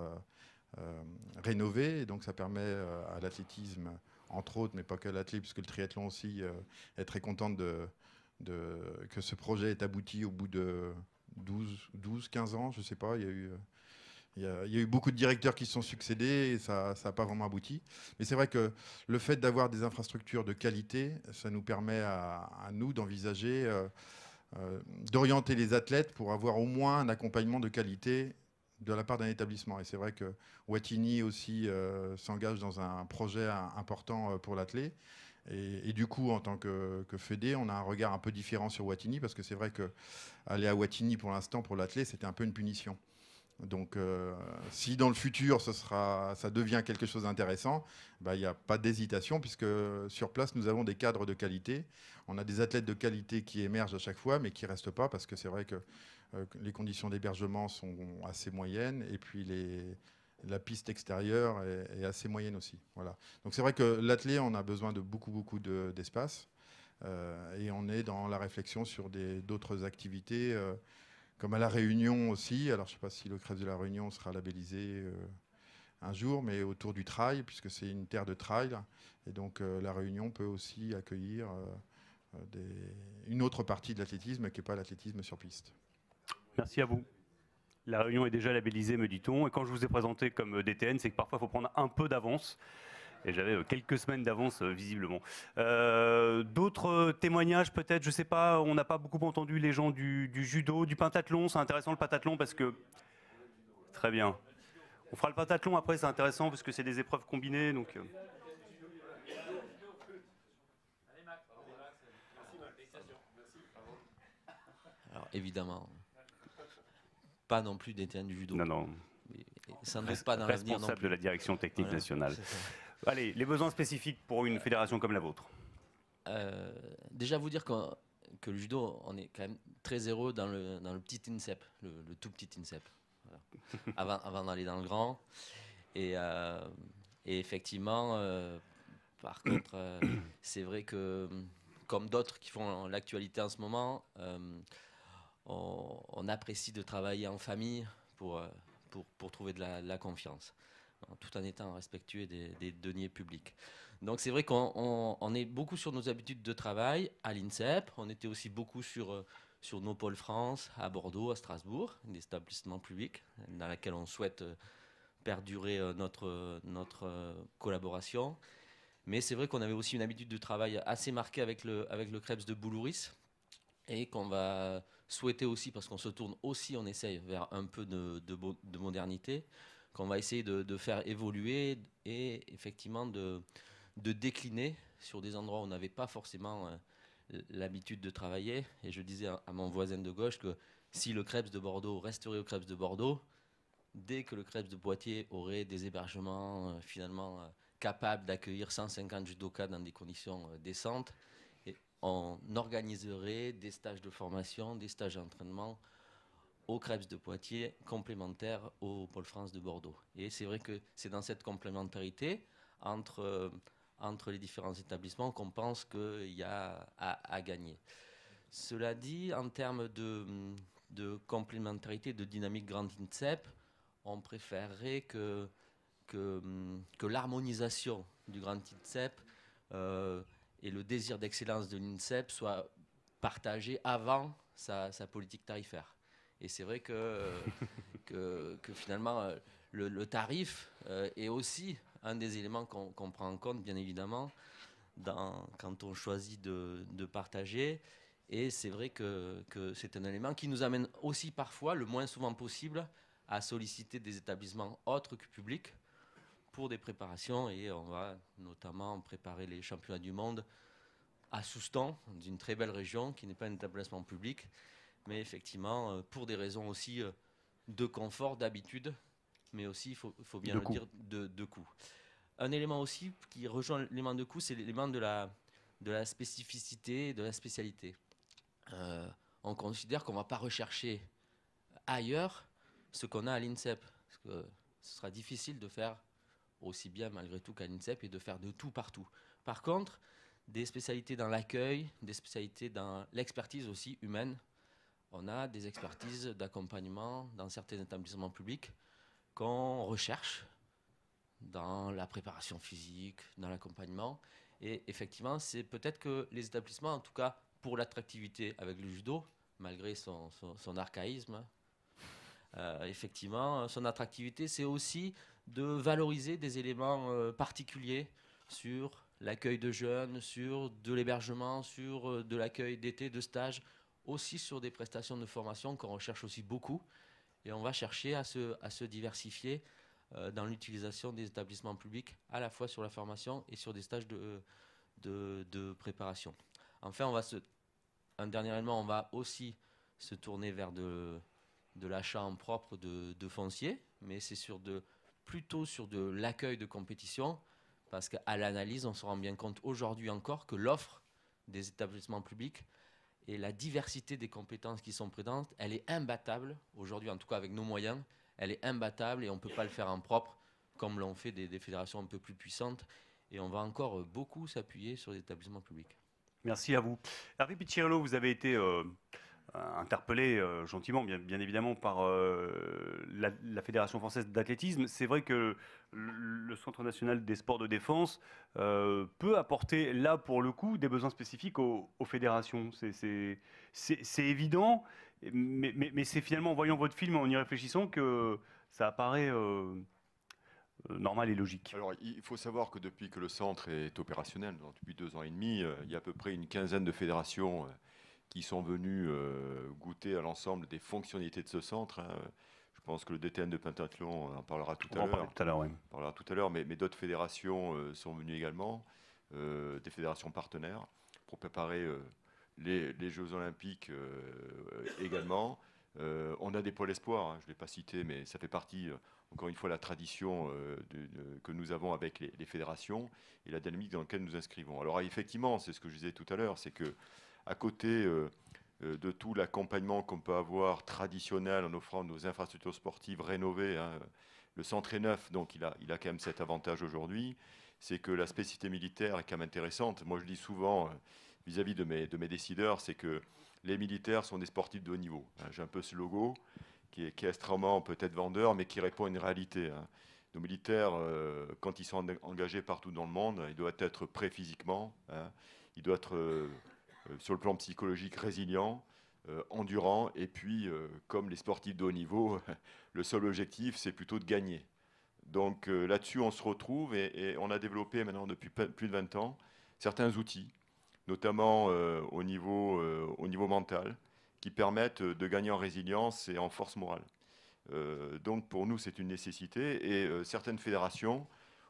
euh, rénovée. donc, ça permet à l'athlétisme, entre autres, mais pas que l'athlète, puisque le triathlon aussi, est très content de, que ce projet est abouti au bout de 12, 12 15 ans, je ne sais pas. Il y a eu il y, a, eu beaucoup de directeurs qui se sont succédés et ça n'a pas vraiment abouti. Mais c'est vrai que le fait d'avoir des infrastructures de qualité, ça nous permet à, nous d'envisager, euh, euh, d'orienter les athlètes pour avoir au moins un accompagnement de qualité de la part d'un établissement. Et c'est vrai que Watini aussi euh, s'engage dans un projet important pour l'athlète. Et, du coup, en tant que, que Fédé, on a un regard un peu différent sur Watini parce que c'est vrai que aller à Watini pour l'instant, pour l'athlète, c'était un peu une punition. Donc, euh, si dans le futur, sera, ça devient quelque chose d'intéressant, bah, il n'y a pas d'hésitation, puisque sur place, nous avons des cadres de qualité. On a des athlètes de qualité qui émergent à chaque fois, mais qui ne restent pas, parce que c'est vrai euh, que les conditions d'hébergement sont assez moyennes, et puis les, la piste extérieure est, assez moyenne aussi. Voilà. Donc, c'est vrai que l'athlète, on a besoin de beaucoup, beaucoup d'espace, euh, et on est dans la réflexion sur d'autres activités comme à La Réunion aussi. Alors, je ne sais pas si le Crève de La Réunion sera labellisé euh, un jour, mais autour du trail, puisque c'est une terre de trail. Et donc, euh, La Réunion peut aussi accueillir euh, des, une autre partie de l'athlétisme qui n'est pas l'athlétisme sur piste. Merci à vous. La Réunion est déjà labellisée, me dit-on. Et quand je vous ai présenté comme DTN, c'est que parfois, il faut prendre un peu d'avance. Et j'avais euh, quelques semaines d'avance, euh, visiblement. Euh, d'autres témoignages, peut-être, je ne sais pas, on n'a pas beaucoup entendu les gens du, judo, du pentathlon. C'est intéressant le pentathlon parce que. Très bien. On fera le pentathlon après, c'est intéressant parce que c'est des épreuves combinées. Donc... Alors, évidemment, pas non plus des du judo. Non, non. Ça ne doute pas dans l'avenir. Responsable de la direction technique nationale. Allez, les besoins spécifiques pour une fédération comme la vôtre euh, Déjà, vous dire que, le judo, on est quand même très heureux dans le, petit INSEP, le, tout petit INSEP, avant, d'aller dans le grand. Et, euh, effectivement, euh, par contre, c'est vrai que, comme d'autres qui font l'actualité en ce moment, on, apprécie de travailler en famille pour, trouver de la confiance tout un état respectueux des, des deniers publics. Donc c'est vrai qu'on est beaucoup sur nos habitudes de travail à l'INSEP, on était aussi beaucoup sur, euh, sur nos pôles France, à Bordeaux, à Strasbourg, des établissements publics dans lesquels on souhaite euh, perdurer euh, notre, notre collaboration. Mais c'est vrai qu'on avait aussi une habitude de travail assez marquée avec le, avec le Krebs de Boulouris et qu'on va souhaiter aussi, parce qu'on se tourne aussi, on essaye vers un peu de, de modernité, qu'on va essayer de, faire évoluer et effectivement de, décliner sur des endroits où on n'avait pas forcément euh, l'habitude de travailler. Et je disais à, mon voisin de gauche que si le Krebs de Bordeaux resterait au Krebs de Bordeaux, dès que le Krebs de Poitiers aurait des hébergements euh, finalement euh, capables d'accueillir 150 judokas dans des conditions décentes, on organiserait des stages de formation, des stages d'entraînement aux crêpes de Poitiers complémentaires au Pôle France de Bordeaux. Et c'est vrai que c'est dans cette complémentarité entre, euh, entre les différents établissements qu'on pense qu'il y a à, gagner. Cela dit, en termes de, de complémentarité, de dynamique Grand INSEP, on préférerait que, que, que l'harmonisation du grand INSEP euh, et le désir d'excellence de l'INSEP soient partagés avant sa, sa politique tarifaire. Et c'est vrai que, euh, finalement, euh, le, tarif euh, est aussi un des éléments qu'on prend en compte, bien évidemment, quand on choisit de, partager. Et c'est vrai que, c'est un élément qui nous amène aussi parfois, le moins souvent possible, à solliciter des établissements autres que publics pour des préparations. Et on va notamment préparer les championnats du monde à Soustan, d'une très belle région qui n'est pas un établissement public, mais effectivement, euh, pour des raisons aussi euh, de confort, d'habitude, mais aussi, il faut, bien le dire, de, de coût. Un élément aussi qui rejoint l'élément de coût, c'est l'élément de la, de la spécificité, de la spécialité. Euh, on considère qu'on ne va pas rechercher ailleurs ce qu'on a à l'INSEP. Parce que ce sera difficile de faire aussi bien malgré tout qu'à l'INSEP et de faire de tout partout. Par contre, des spécialités dans l'accueil, des spécialités dans l'expertise aussi humaine, on a des expertises d'accompagnement dans certains établissements publics qu'on recherche dans la préparation physique, dans l'accompagnement. Et effectivement, c'est peut-être que les établissements, en tout cas pour l'attractivité avec le judo, malgré son, archaïsme, euh, effectivement, son attractivité, c'est aussi de valoriser des éléments euh, particuliers sur l'accueil de jeunes, sur de l'hébergement, sur euh, de l'accueil d'été, de stage, aussi sur des prestations de formation qu'on recherche aussi beaucoup. Et on va chercher à se, à se diversifier euh, dans l'utilisation des établissements publics, à la fois sur la formation et sur des stages de, de, de préparation. Enfin, on va se, un dernier élément, on va aussi se tourner vers de, de l'achat en propre de, de foncier, mais c'est sur de, plutôt sur de l'accueil de compétition, parce qu'à l'analyse, on se rend bien compte aujourd'hui encore que l'offre des établissements publics et la diversité des compétences qui sont présentes, elle est imbattable aujourd'hui, en tout cas avec nos moyens, elle est imbattable et on ne peut pas le faire en propre comme l'ont fait des, fédérations un peu plus puissantes. Et on va encore beaucoup s'appuyer sur les établissements publics. Merci à vous. Hervé vous avez été euh, euh, interpellé euh, gentiment, bien, évidemment, par euh, la, Fédération française d'athlétisme. C'est vrai que le Centre national des sports de défense peut apporter, là, pour le coup, des besoins spécifiques aux, fédérations. C'est évident, mais, c'est finalement en voyant votre film, en y réfléchissant, que ça apparaît normal et logique. Alors, il faut savoir que depuis que le centre est opérationnel, depuis deux ans et demi, il y a à peu près une quinzaine de fédérations qui sont venus euh, goûter à l'ensemble des fonctionnalités de ce centre. Hein. Je pense que le DTN de pentathlon, en parlera tout à l'heure. tout à l'heure, parlera tout à l'heure, mais, d'autres fédérations euh, sont venues également, euh, des fédérations partenaires, pour préparer les, Jeux Olympiques également. on a des pôles espoirs, hein, je ne l'ai pas cité, mais ça fait partie, encore une fois, la tradition que nous avons avec les, les, fédérations et la dynamique dans laquelle nous inscrivons. Alors effectivement, c'est ce que je disais tout à l'heure, c'est que à côté euh, euh, de tout l'accompagnement qu'on peut avoir traditionnel en offrant nos infrastructures sportives rénovées. Hein, le centre est neuf, donc il a, il a quand même cet avantage aujourd'hui. C'est que la spécificité militaire est quand même intéressante. Moi, je dis souvent euh, vis-à-vis de, mes, de mes décideurs, c'est que les militaires sont des sportifs de haut niveau. Hein. J'ai un peu ce logo qui est, qui est extrêmement peut-être vendeur, mais qui répond à une réalité. Hein. Nos militaires, quand ils sont engagés partout dans le monde, ils doivent être prêts physiquement, ils doivent être... Euh, sur le plan psychologique résilient, euh, endurant, et puis, euh, comme les sportifs de haut niveau, le seul objectif, c'est plutôt de gagner. Donc là-dessus, on se retrouve et, on a développé maintenant depuis plus de 20 ans certains outils, notamment au, niveau, mental, qui permettent de gagner en résilience et en force morale. donc pour nous, c'est une nécessité et certaines fédérations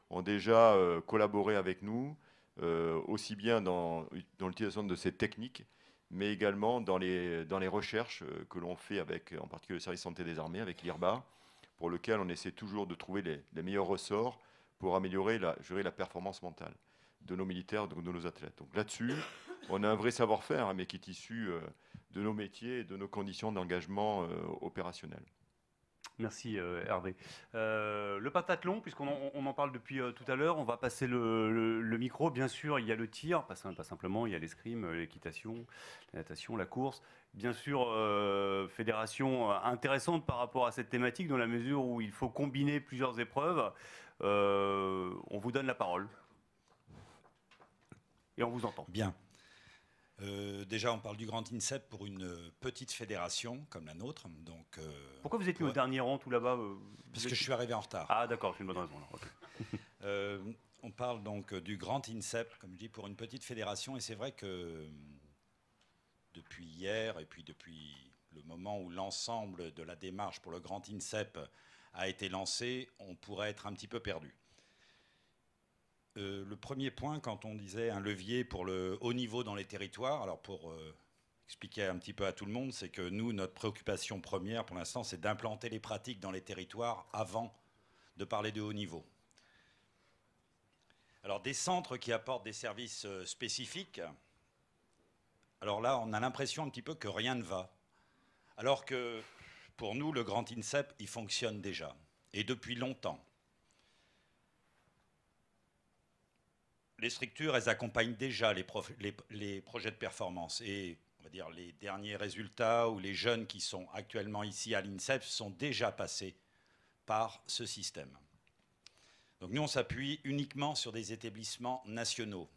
ont déjà collaboré avec nous euh, aussi bien dans, l'utilisation de ces techniques, mais également dans les, recherches euh, que l'on fait avec, en particulier le service santé des armées, avec l'IRBA, pour lequel on essaie toujours de trouver les, meilleurs ressorts pour améliorer la, la performance mentale de nos militaires, de, de nos athlètes. Donc là-dessus, on a un vrai savoir-faire, hein, mais qui est issu euh, de nos métiers et de nos conditions d'engagement opérationnel. Merci euh, Hervé. Euh, le patathlon, puisqu'on en, parle depuis euh, tout à l'heure, on va passer le, micro. Bien sûr, il y a le tir, pas, pas simplement, il y a l'escrime, l'équitation, la natation, la course. Bien sûr, fédération intéressante par rapport à cette thématique, dans la mesure où il faut combiner plusieurs épreuves. on vous donne la parole. Et on vous entend. Bien. Euh, déjà, on parle du grand INSEP pour une euh, petite fédération comme la nôtre. Donc, euh, Pourquoi vous êtes au dernier rang tout là-bas Parce que je suis arrivé en retard. Ah d'accord, c'est une bonne raison. on parle donc du grand INSEP, comme je dis, pour une petite fédération. Et c'est vrai que depuis hier et puis depuis le moment où l'ensemble de la démarche pour le grand INSEP a été lancée, on pourrait être un petit peu perdu. Euh, le premier point, quand on disait un levier pour le haut niveau dans les territoires, alors pour euh, expliquer un petit peu à tout le monde, c'est que nous, notre préoccupation première pour l'instant, c'est d'implanter les pratiques dans les territoires avant de parler de haut niveau. Alors des centres qui apportent des services euh, spécifiques, alors là, on a l'impression un petit peu que rien ne va. Alors que pour nous, le grand INSEP, il fonctionne déjà, et depuis longtemps. les structures, elles accompagnent déjà les, projets de performance. Et on va dire les derniers résultats ou les jeunes qui sont actuellement ici à l'INSEP sont déjà passés par ce système. Donc nous, on s'appuie uniquement sur des établissements nationaux.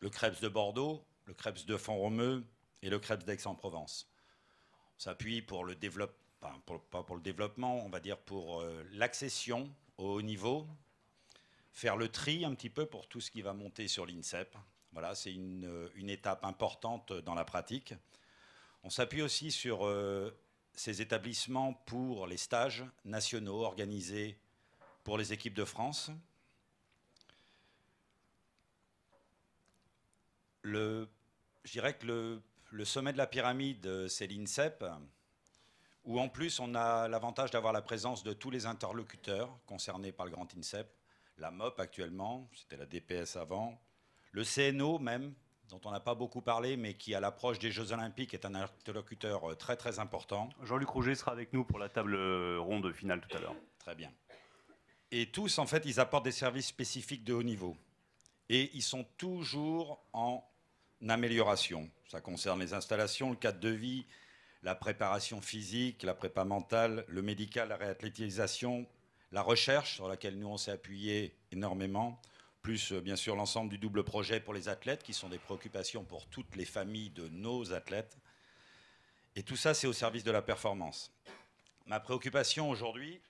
Le Krebs de Bordeaux, le Krebs de Font-Romeu et le Krebs d'Aix-en-Provence. On s'appuie pour le développement, pas pour, le développement, on va dire pour euh, l'accession au haut niveau, faire le tri un petit peu pour tout ce qui va monter sur l'INSEP. Voilà, c'est une, euh, étape importante dans la pratique. On s'appuie aussi sur euh, ces établissements pour les stages nationaux organisés pour les équipes de France. Le, je dirais que le, le sommet de la pyramide, euh, c'est l'INSEP, où en plus on a l'avantage d'avoir la présence de tous les interlocuteurs concernés par le grand INSEP, la MOP actuellement, c'était la DPS avant, le CNO même, dont on n'a pas beaucoup parlé, mais qui, à l'approche des Jeux Olympiques, est un interlocuteur euh, très très important. Jean-Luc Rouget sera avec nous pour la table euh, ronde finale tout à l'heure. Très bien. Et tous, en fait, ils apportent des services spécifiques de haut niveau. Et ils sont toujours en amélioration. Ça concerne les installations, le cadre de vie, la préparation physique, la prépa mentale, le médical, la réathlétisation, la recherche sur laquelle nous on s'est appuyé énormément, plus euh, bien sûr l'ensemble du double projet pour les athlètes, qui sont des préoccupations pour toutes les familles de nos athlètes. Et tout ça, c'est au service de la performance. Ma préoccupation aujourd'hui,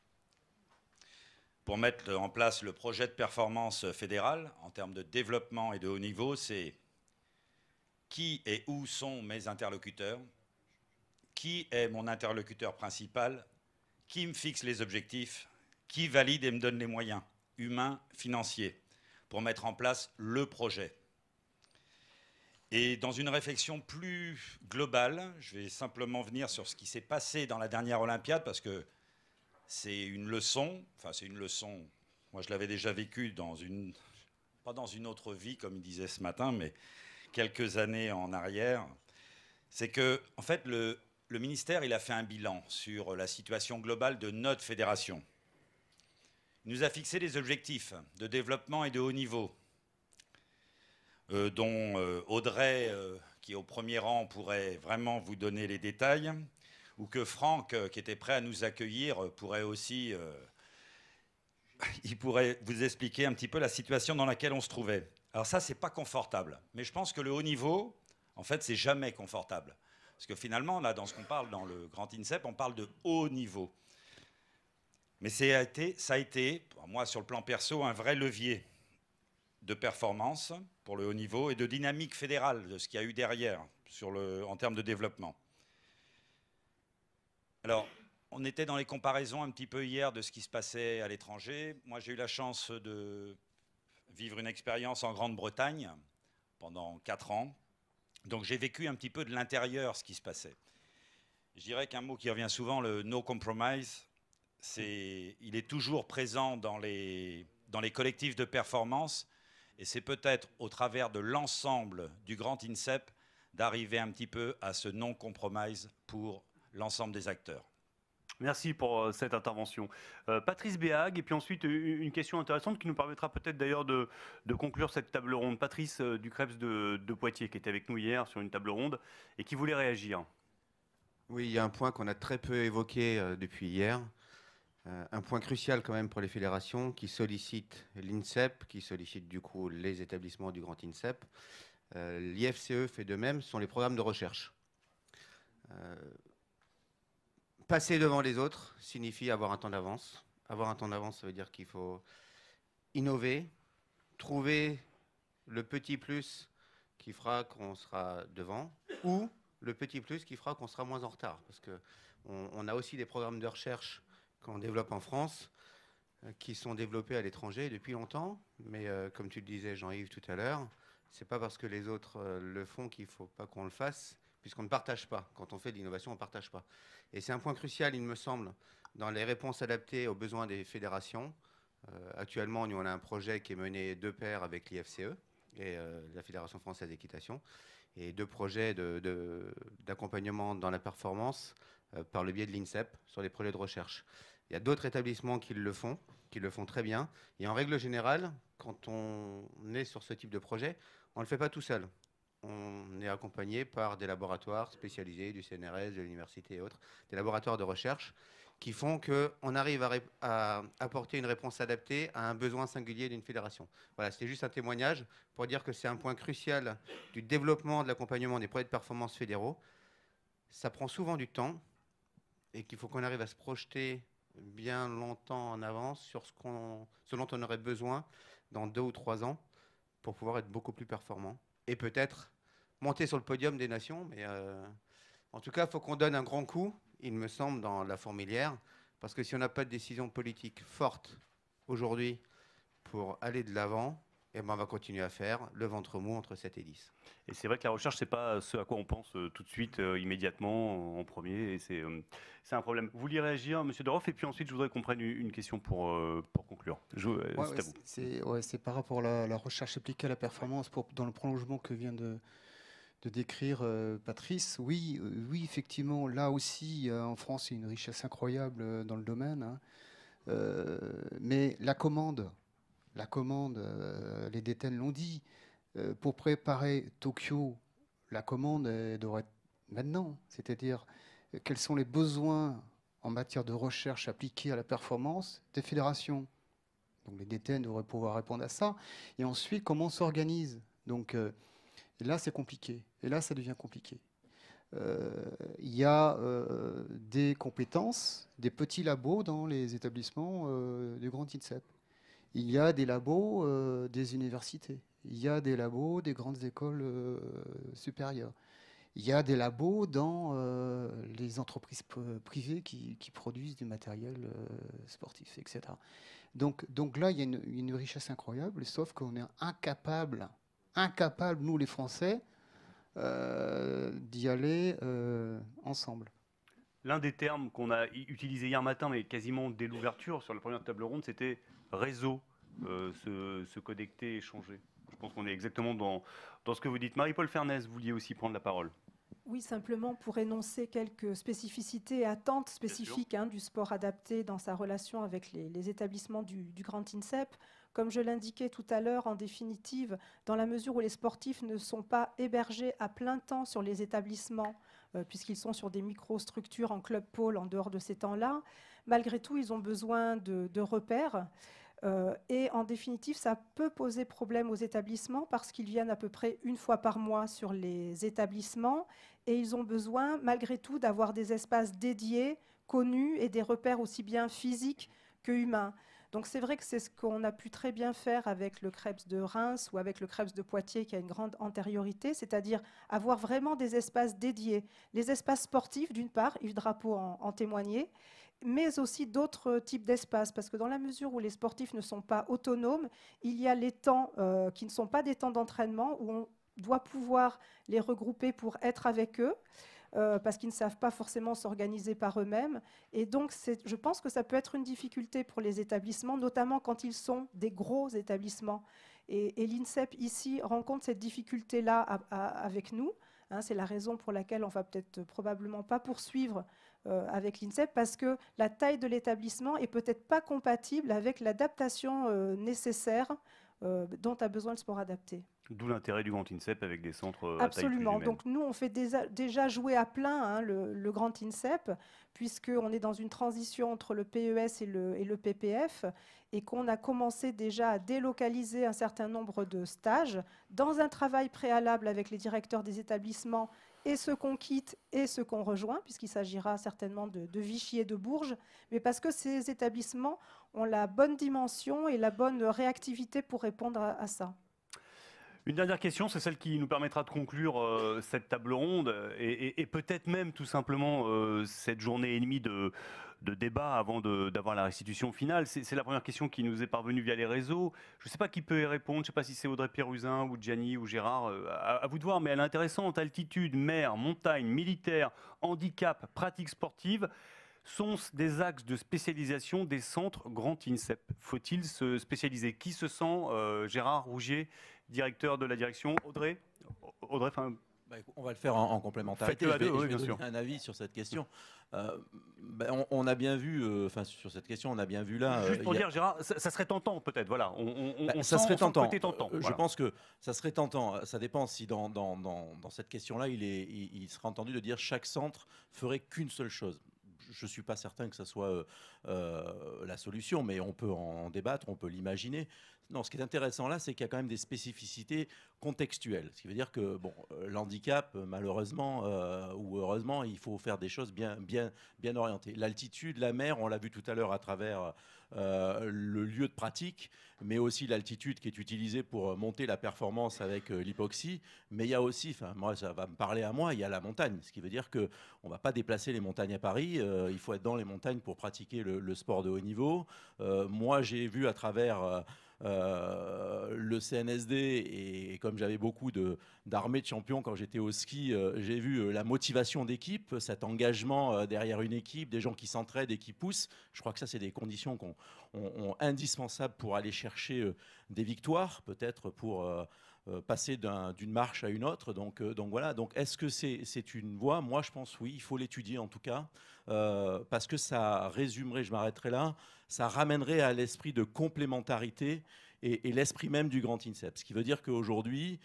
pour mettre en place le projet de performance fédéral en termes de développement et de haut niveau, c'est qui et où sont mes interlocuteurs, qui est mon interlocuteur principal, qui me fixe les objectifs, qui valide et me donne les moyens humains, financiers, pour mettre en place le projet. Et dans une réflexion plus globale, je vais simplement venir sur ce qui s'est passé dans la dernière Olympiade, parce que c'est une leçon, enfin c'est une leçon, moi je l'avais déjà vécu dans une, pas dans une autre vie comme il disait ce matin, mais quelques années en arrière, c'est que en fait le, le ministère il a fait un bilan sur la situation globale de notre fédération nous a fixé des objectifs de développement et de haut niveau, euh, dont euh, Audrey, euh, qui au premier rang, pourrait vraiment vous donner les détails, ou que Franck, qui était prêt à nous accueillir, pourrait aussi il pourrait vous expliquer un petit peu la situation dans laquelle on se trouvait. Alors ça, c'est pas confortable. Mais je pense que le haut niveau, en fait, c'est jamais confortable. Parce que finalement, là, dans ce qu'on parle, dans le grand INSEP, on parle de haut niveau. Mais ça a, été, ça a été, pour moi, sur le plan perso, un vrai levier de performance pour le haut niveau et de dynamique fédérale de ce qu'il y a eu derrière sur le, en termes de développement. Alors, on était dans les comparaisons un petit peu hier de ce qui se passait à l'étranger. Moi, j'ai eu la chance de vivre une expérience en Grande-Bretagne pendant 4 ans. Donc, j'ai vécu un petit peu de l'intérieur ce qui se passait. Je dirais qu'un mot qui revient souvent, le no compromise, il est toujours présent dans les, collectifs de performance et c'est peut-être au travers de l'ensemble du grand INSEP d'arriver un petit peu à ce non-compromise pour l'ensemble des acteurs. Merci pour euh, cette intervention. Euh, Patrice Béag, et puis ensuite une question intéressante qui nous permettra peut-être d'ailleurs de, conclure cette table ronde. Patrice euh, Ducreps de, Poitiers, qui était avec nous hier sur une table ronde et qui voulait réagir. Oui, il y a un point qu'on a très peu évoqué depuis hier, euh, un point crucial quand même pour les fédérations qui sollicitent l'INSEP, qui sollicitent du coup les établissements du grand INSEP. Euh, L'IFCE fait de même, ce sont les programmes de recherche. Euh, passer devant les autres signifie avoir un temps d'avance. Avoir un temps d'avance, ça veut dire qu'il faut innover, trouver le petit plus qui fera qu'on sera devant, ou le petit plus qui fera qu'on sera moins en retard. Parce qu'on on a aussi des programmes de recherche qu'on développe en France, euh, qui sont développés à l'étranger depuis longtemps. Mais euh, comme tu le disais, Jean-Yves, tout à l'heure, c'est pas parce que les autres euh, le font qu'il faut pas qu'on le fasse, puisqu'on ne partage pas. Quand on fait de l'innovation, on ne partage pas. Et c'est un point crucial, il me semble, dans les réponses adaptées aux besoins des fédérations. actuellement, nous, on a un projet qui est mené de pair avec l'IFCE et la Fédération française d'équitation, et deux projets d'accompagnement dans la performance euh, par le biais de l'INSEP sur les projets de recherche. Il y a d'autres établissements qui le font, qui le font très bien. Et en règle générale, quand on est sur ce type de projet, on ne le fait pas tout seul. On est accompagné par des laboratoires spécialisés du CNRS, de l'université et autres, des laboratoires de recherche qui font qu'on arrive à, apporter une réponse adaptée à un besoin singulier d'une fédération. Voilà, c'était juste un témoignage pour dire que c'est un point crucial du développement de l'accompagnement des projets de performance fédéraux. Ça prend souvent du temps, et qu'il faut qu'on arrive à se projeter bien longtemps en avance sur ce, dont on aurait besoin dans deux ou trois ans pour pouvoir être beaucoup plus performant. Et peut-être monter sur le podium des nations, mais euh, en tout cas, il faut qu'on donne un grand coup, il me semble, dans la fourmilière, parce que si on n'a pas de décision politique forte aujourd'hui pour aller de l'avant, et eh ben, on va continuer à faire le ventre mou entre 7 et 10. Et c'est vrai que la recherche, c'est pas ce à quoi on pense euh, tout de suite, euh, immédiatement, en premier, et c'est euh, un problème. Vous voulez réagir, Monsieur Doroff, et puis ensuite, je voudrais qu'on prenne une question pour, pour conclure. Ouais, c'est ouais, par rapport à la, recherche appliquée à la performance, pour, dans le prolongement que vient de, de décrire Patrice. Oui, oui, effectivement, là aussi, en France, il y a une richesse incroyable dans le domaine. Hein. mais la commande, la commande, euh, les DTN l'ont dit, euh, pour préparer Tokyo, la commande devrait être maintenant, c'est-à-dire euh, quels sont les besoins en matière de recherche appliquée à la performance des fédérations. Donc les DTN devraient pouvoir répondre à ça. Et ensuite, comment on s'organise Donc là, c'est compliqué. Et là, ça devient compliqué. Il y a des compétences, des petits labos dans les établissements du Grand INSEP il y a des labos euh, des universités, il y a des labos des grandes écoles euh, supérieures, il y a des labos dans euh, les entreprises privées qui, produisent du matériel sportif, etc. Donc, donc là, il y a une, une richesse incroyable, sauf qu'on est incapable, incapable, nous les Français, d'y aller ensemble. L'un des termes qu'on a utilisé hier matin, mais quasiment dès l'ouverture sur la première table ronde, c'était réseau euh, se, se, connecter, échanger. Je pense qu'on est exactement dans, dans ce que vous dites. Marie-Paul Fernès, vous vouliez aussi prendre la parole. Oui, simplement pour énoncer quelques spécificités et attentes spécifiques hein, du sport adapté dans sa relation avec les, établissements du, Grand INSEP. Comme je l'indiquais tout à l'heure, en définitive, dans la mesure où les sportifs ne sont pas hébergés à plein temps sur les établissements, euh, puisqu'ils sont sur des microstructures en club pôle en dehors de ces temps-là, malgré tout, ils ont besoin de, repères. Euh, et en définitive, ça peut poser problème aux établissements parce qu'ils viennent à peu près une fois par mois sur les établissements et ils ont besoin, malgré tout, d'avoir des espaces dédiés, connus et des repères aussi bien physiques que humains. Donc c'est vrai que c'est ce qu'on a pu très bien faire avec le Krebs de Reims ou avec le Krebs de Poitiers qui a une grande antériorité, c'est-à-dire avoir vraiment des espaces dédiés. Les espaces sportifs, d'une part, Yves Drapeau en, en témoignait, mais aussi d'autres types d'espaces, parce que dans la mesure où les sportifs ne sont pas autonomes, il y a les temps euh, qui ne sont pas des temps d'entraînement, où on doit pouvoir les regrouper pour être avec eux. Euh, parce qu'ils ne savent pas forcément s'organiser par eux-mêmes. Et donc, je pense que ça peut être une difficulté pour les établissements, notamment quand ils sont des gros établissements. Et, l'INSEP, ici, rencontre cette difficulté-là avec nous. Hein, c'est la raison pour laquelle on va peut-être probablement pas poursuivre euh, avec l'INSEP parce que la taille de l'établissement est peut-être pas compatible avec l'adaptation euh, nécessaire euh, dont a besoin le sport adapté. D'où l'intérêt du Grand INSEP avec des centres Absolument. Donc nous, on fait déjà jouer à plein hein, le, Grand INSEP, puisqu'on est dans une transition entre le PES et le PPF, et qu'on a commencé déjà à délocaliser un certain nombre de stages dans un travail préalable avec les directeurs des établissements et ce qu'on quitte et ce qu'on rejoint, puisqu'il s'agira certainement de, Vichy et de Bourges, mais parce que ces établissements ont la bonne dimension et la bonne réactivité pour répondre à ça. Une dernière question, c'est celle qui nous permettra de conclure euh, cette table ronde et, peut-être même tout simplement euh, cette journée et demie de, débat avant d'avoir la restitution finale. C'est la première question qui nous est parvenue via les réseaux. Je ne sais pas qui peut y répondre. Je ne sais pas si c'est Audrey Péruzin ou Gianni ou Gérard. Euh, à, vous de voir, mais à l'intéressante Altitude, mer, montagne, militaire, handicap, pratique sportive. Sont des axes de spécialisation des centres Grand INSEP Faut-il se spécialiser Qui se sent, Gérard Rougier directeur de la direction. Audrey Audrey, bah, on va le faire en, en complémentarité. Je bien sûr. un avis sur cette question. Euh, bah, on, a bien vu, euh, enfin sur cette question, on a bien vu là. Euh, Juste pour dire, Gérard, ça, serait tentant peut-être, voilà. On, bah, ça serait tentant. Je pense que ça serait tentant. Ça dépend si dans, dans, cette question-là, il, est, il sera entendu de dire chaque centre ferait qu'une seule chose je ne suis pas certain que ça soit euh, euh, la solution, mais on peut en débattre, on peut l'imaginer. Non, ce qui est intéressant là, c'est qu'il y a quand même des spécificités contextuelles. Ce qui veut dire que bon, euh, l'handicap, malheureusement ou heureusement, il faut faire des choses bien, bien, bien orientées. L'altitude, la mer, on l'a vu tout à l'heure à travers euh, le lieu de pratique, mais aussi l'altitude qui est utilisée pour euh, monter la performance avec euh, l'hypoxie. Mais il y a aussi, enfin moi ça va me parler à moi, il y a la montagne, ce qui veut dire que on va pas déplacer les montagnes à Paris. il faut être dans les montagnes pour pratiquer le sport de haut niveau. moi j'ai vu à travers euh, le CNSD, et comme j'avais beaucoup d'armées de, champions quand j'étais au ski, euh, j'ai vu euh, la motivation d'équipe, cet engagement derrière une équipe, des gens qui s'entraident et qui poussent. Je crois que ça, c'est des conditions qu'on, indispensables pour aller chercher des victoires, peut-être pour... Euh, passer d'une marche à une autre. Donc, euh, donc voilà. Donc, est-ce que c'est une voie Moi, je pense oui. Il faut l'étudier en tout cas, euh, parce que ça résumerait. Je m'arrêterai là. Ça ramènerait à l'esprit de complémentarité et, l'esprit même du grand INSEP. Ce qui veut dire qu'aujourd'hui,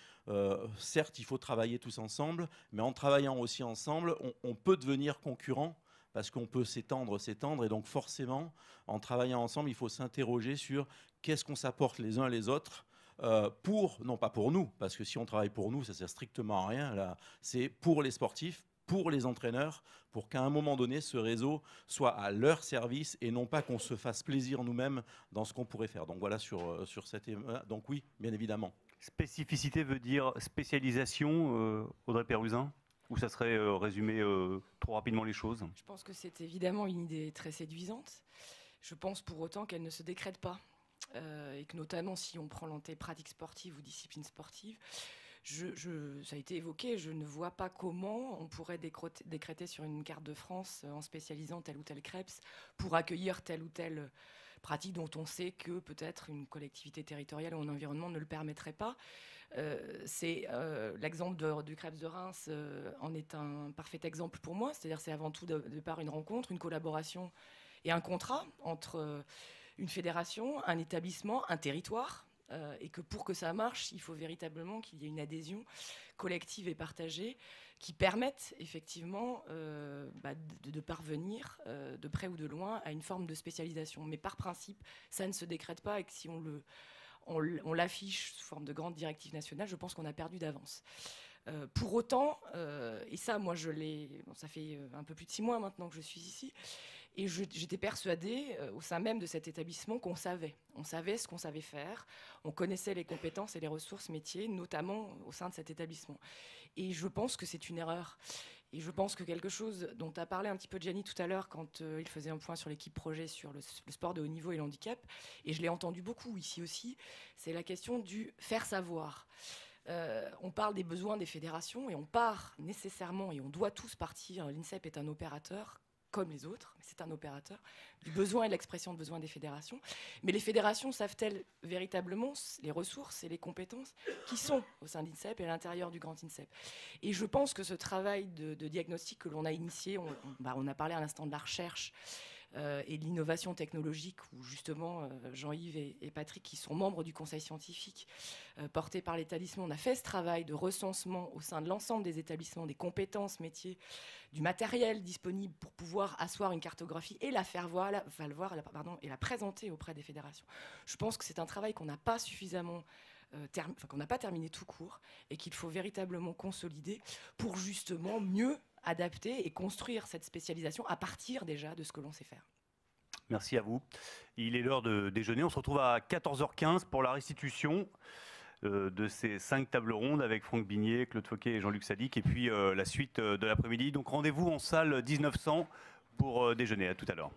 certes, il faut travailler tous ensemble, mais en travaillant aussi ensemble, on, on peut devenir concurrent parce qu'on peut s'étendre, s'étendre. Et donc forcément, en travaillant ensemble, il faut s'interroger sur qu'est-ce qu'on s'apporte les uns les autres euh, pour, non pas pour nous, parce que si on travaille pour nous, ça sert strictement à rien, là, c'est pour les sportifs, pour les entraîneurs, pour qu'à un moment donné, ce réseau soit à leur service et non pas qu'on se fasse plaisir nous-mêmes dans ce qu'on pourrait faire. Donc voilà sur, euh, sur cette... Ah, donc oui, bien évidemment. Spécificité veut dire spécialisation, euh, Audrey Perruzin ou ça serait résumer trop rapidement les choses Je pense que c'est évidemment une idée très séduisante. Je pense pour autant qu'elle ne se décrète pas. Euh, et que notamment si on prend l'anté pratique sportive ou discipline sportive, je, ça a été évoqué, je ne vois pas comment on pourrait décréter sur une carte de France euh, en spécialisant telle ou telle crêpes pour accueillir telle ou telle pratique dont on sait que peut-être une collectivité territoriale ou un environnement ne le permettrait pas. Euh, c'est l'exemple du crêpes de Reims en est un parfait exemple pour moi. C'est-à-dire, c'est avant tout de, de, par une rencontre, une collaboration et un contrat entre une fédération, un établissement, un territoire, euh, et que pour que ça marche, il faut véritablement qu'il y ait une adhésion collective et partagée qui permette effectivement euh, bah, de, parvenir euh, de près ou de loin à une forme de spécialisation. Mais par principe, ça ne se décrète pas et que si on le on l'affiche sous forme de grande directive nationale, je pense qu'on a perdu d'avance. pour autant, et ça, moi, je l'ai. ça fait un peu plus de six mois maintenant que je suis ici. Et j'étais persuadée, euh, au sein même de cet établissement, qu'on savait. On savait ce qu'on savait faire, on connaissait les compétences et les ressources métiers, notamment au sein de cet établissement. Et je pense que c'est une erreur. Et je pense que quelque chose dont a parlé un petit peu Gianni tout à l'heure quand euh, il faisait un point sur l'équipe projet sur le, sport de haut niveau et le handicap, et je l'ai entendu beaucoup ici aussi, c'est la question du faire savoir. Euh, on parle des besoins des fédérations et on part nécessairement, et on doit tous partir, l'INSEP est un opérateur comme les autres, c'est un opérateur, du besoin et de l'expression de besoin des fédérations. Mais les fédérations savent-elles véritablement les ressources et les compétences qui sont au sein d'INSEP et à l'intérieur du grand INSEP Et je pense que ce travail de, diagnostic que l'on a initié, on, on bah, a parlé à l'instant de la recherche, euh, et l'innovation technologique, où justement euh, Jean-Yves et, Patrick, qui sont membres du conseil scientifique euh, porté par l'établissement, on a fait ce travail de recensement au sein de l'ensemble des établissements, des compétences, métiers, du matériel disponible pour pouvoir asseoir une cartographie et la faire voir, la, pardon, et la présenter auprès des fédérations. Je pense que c'est un travail qu'on n'a pas suffisamment qu'on n'a pas terminé tout court et qu'il faut véritablement consolider pour justement mieux adapter et construire cette spécialisation à partir déjà de ce que l'on sait faire. Merci à vous. Il est l'heure de déjeuner. On se retrouve à 14h15 pour la restitution euh, de ces cinq tables rondes avec Franck Bignet, Claude Fauquet et Jean-Luc Sadic. Et puis euh, la suite euh, de l'après-midi. Donc rendez-vous en salle 1900 pour déjeuner. À tout à l'heure.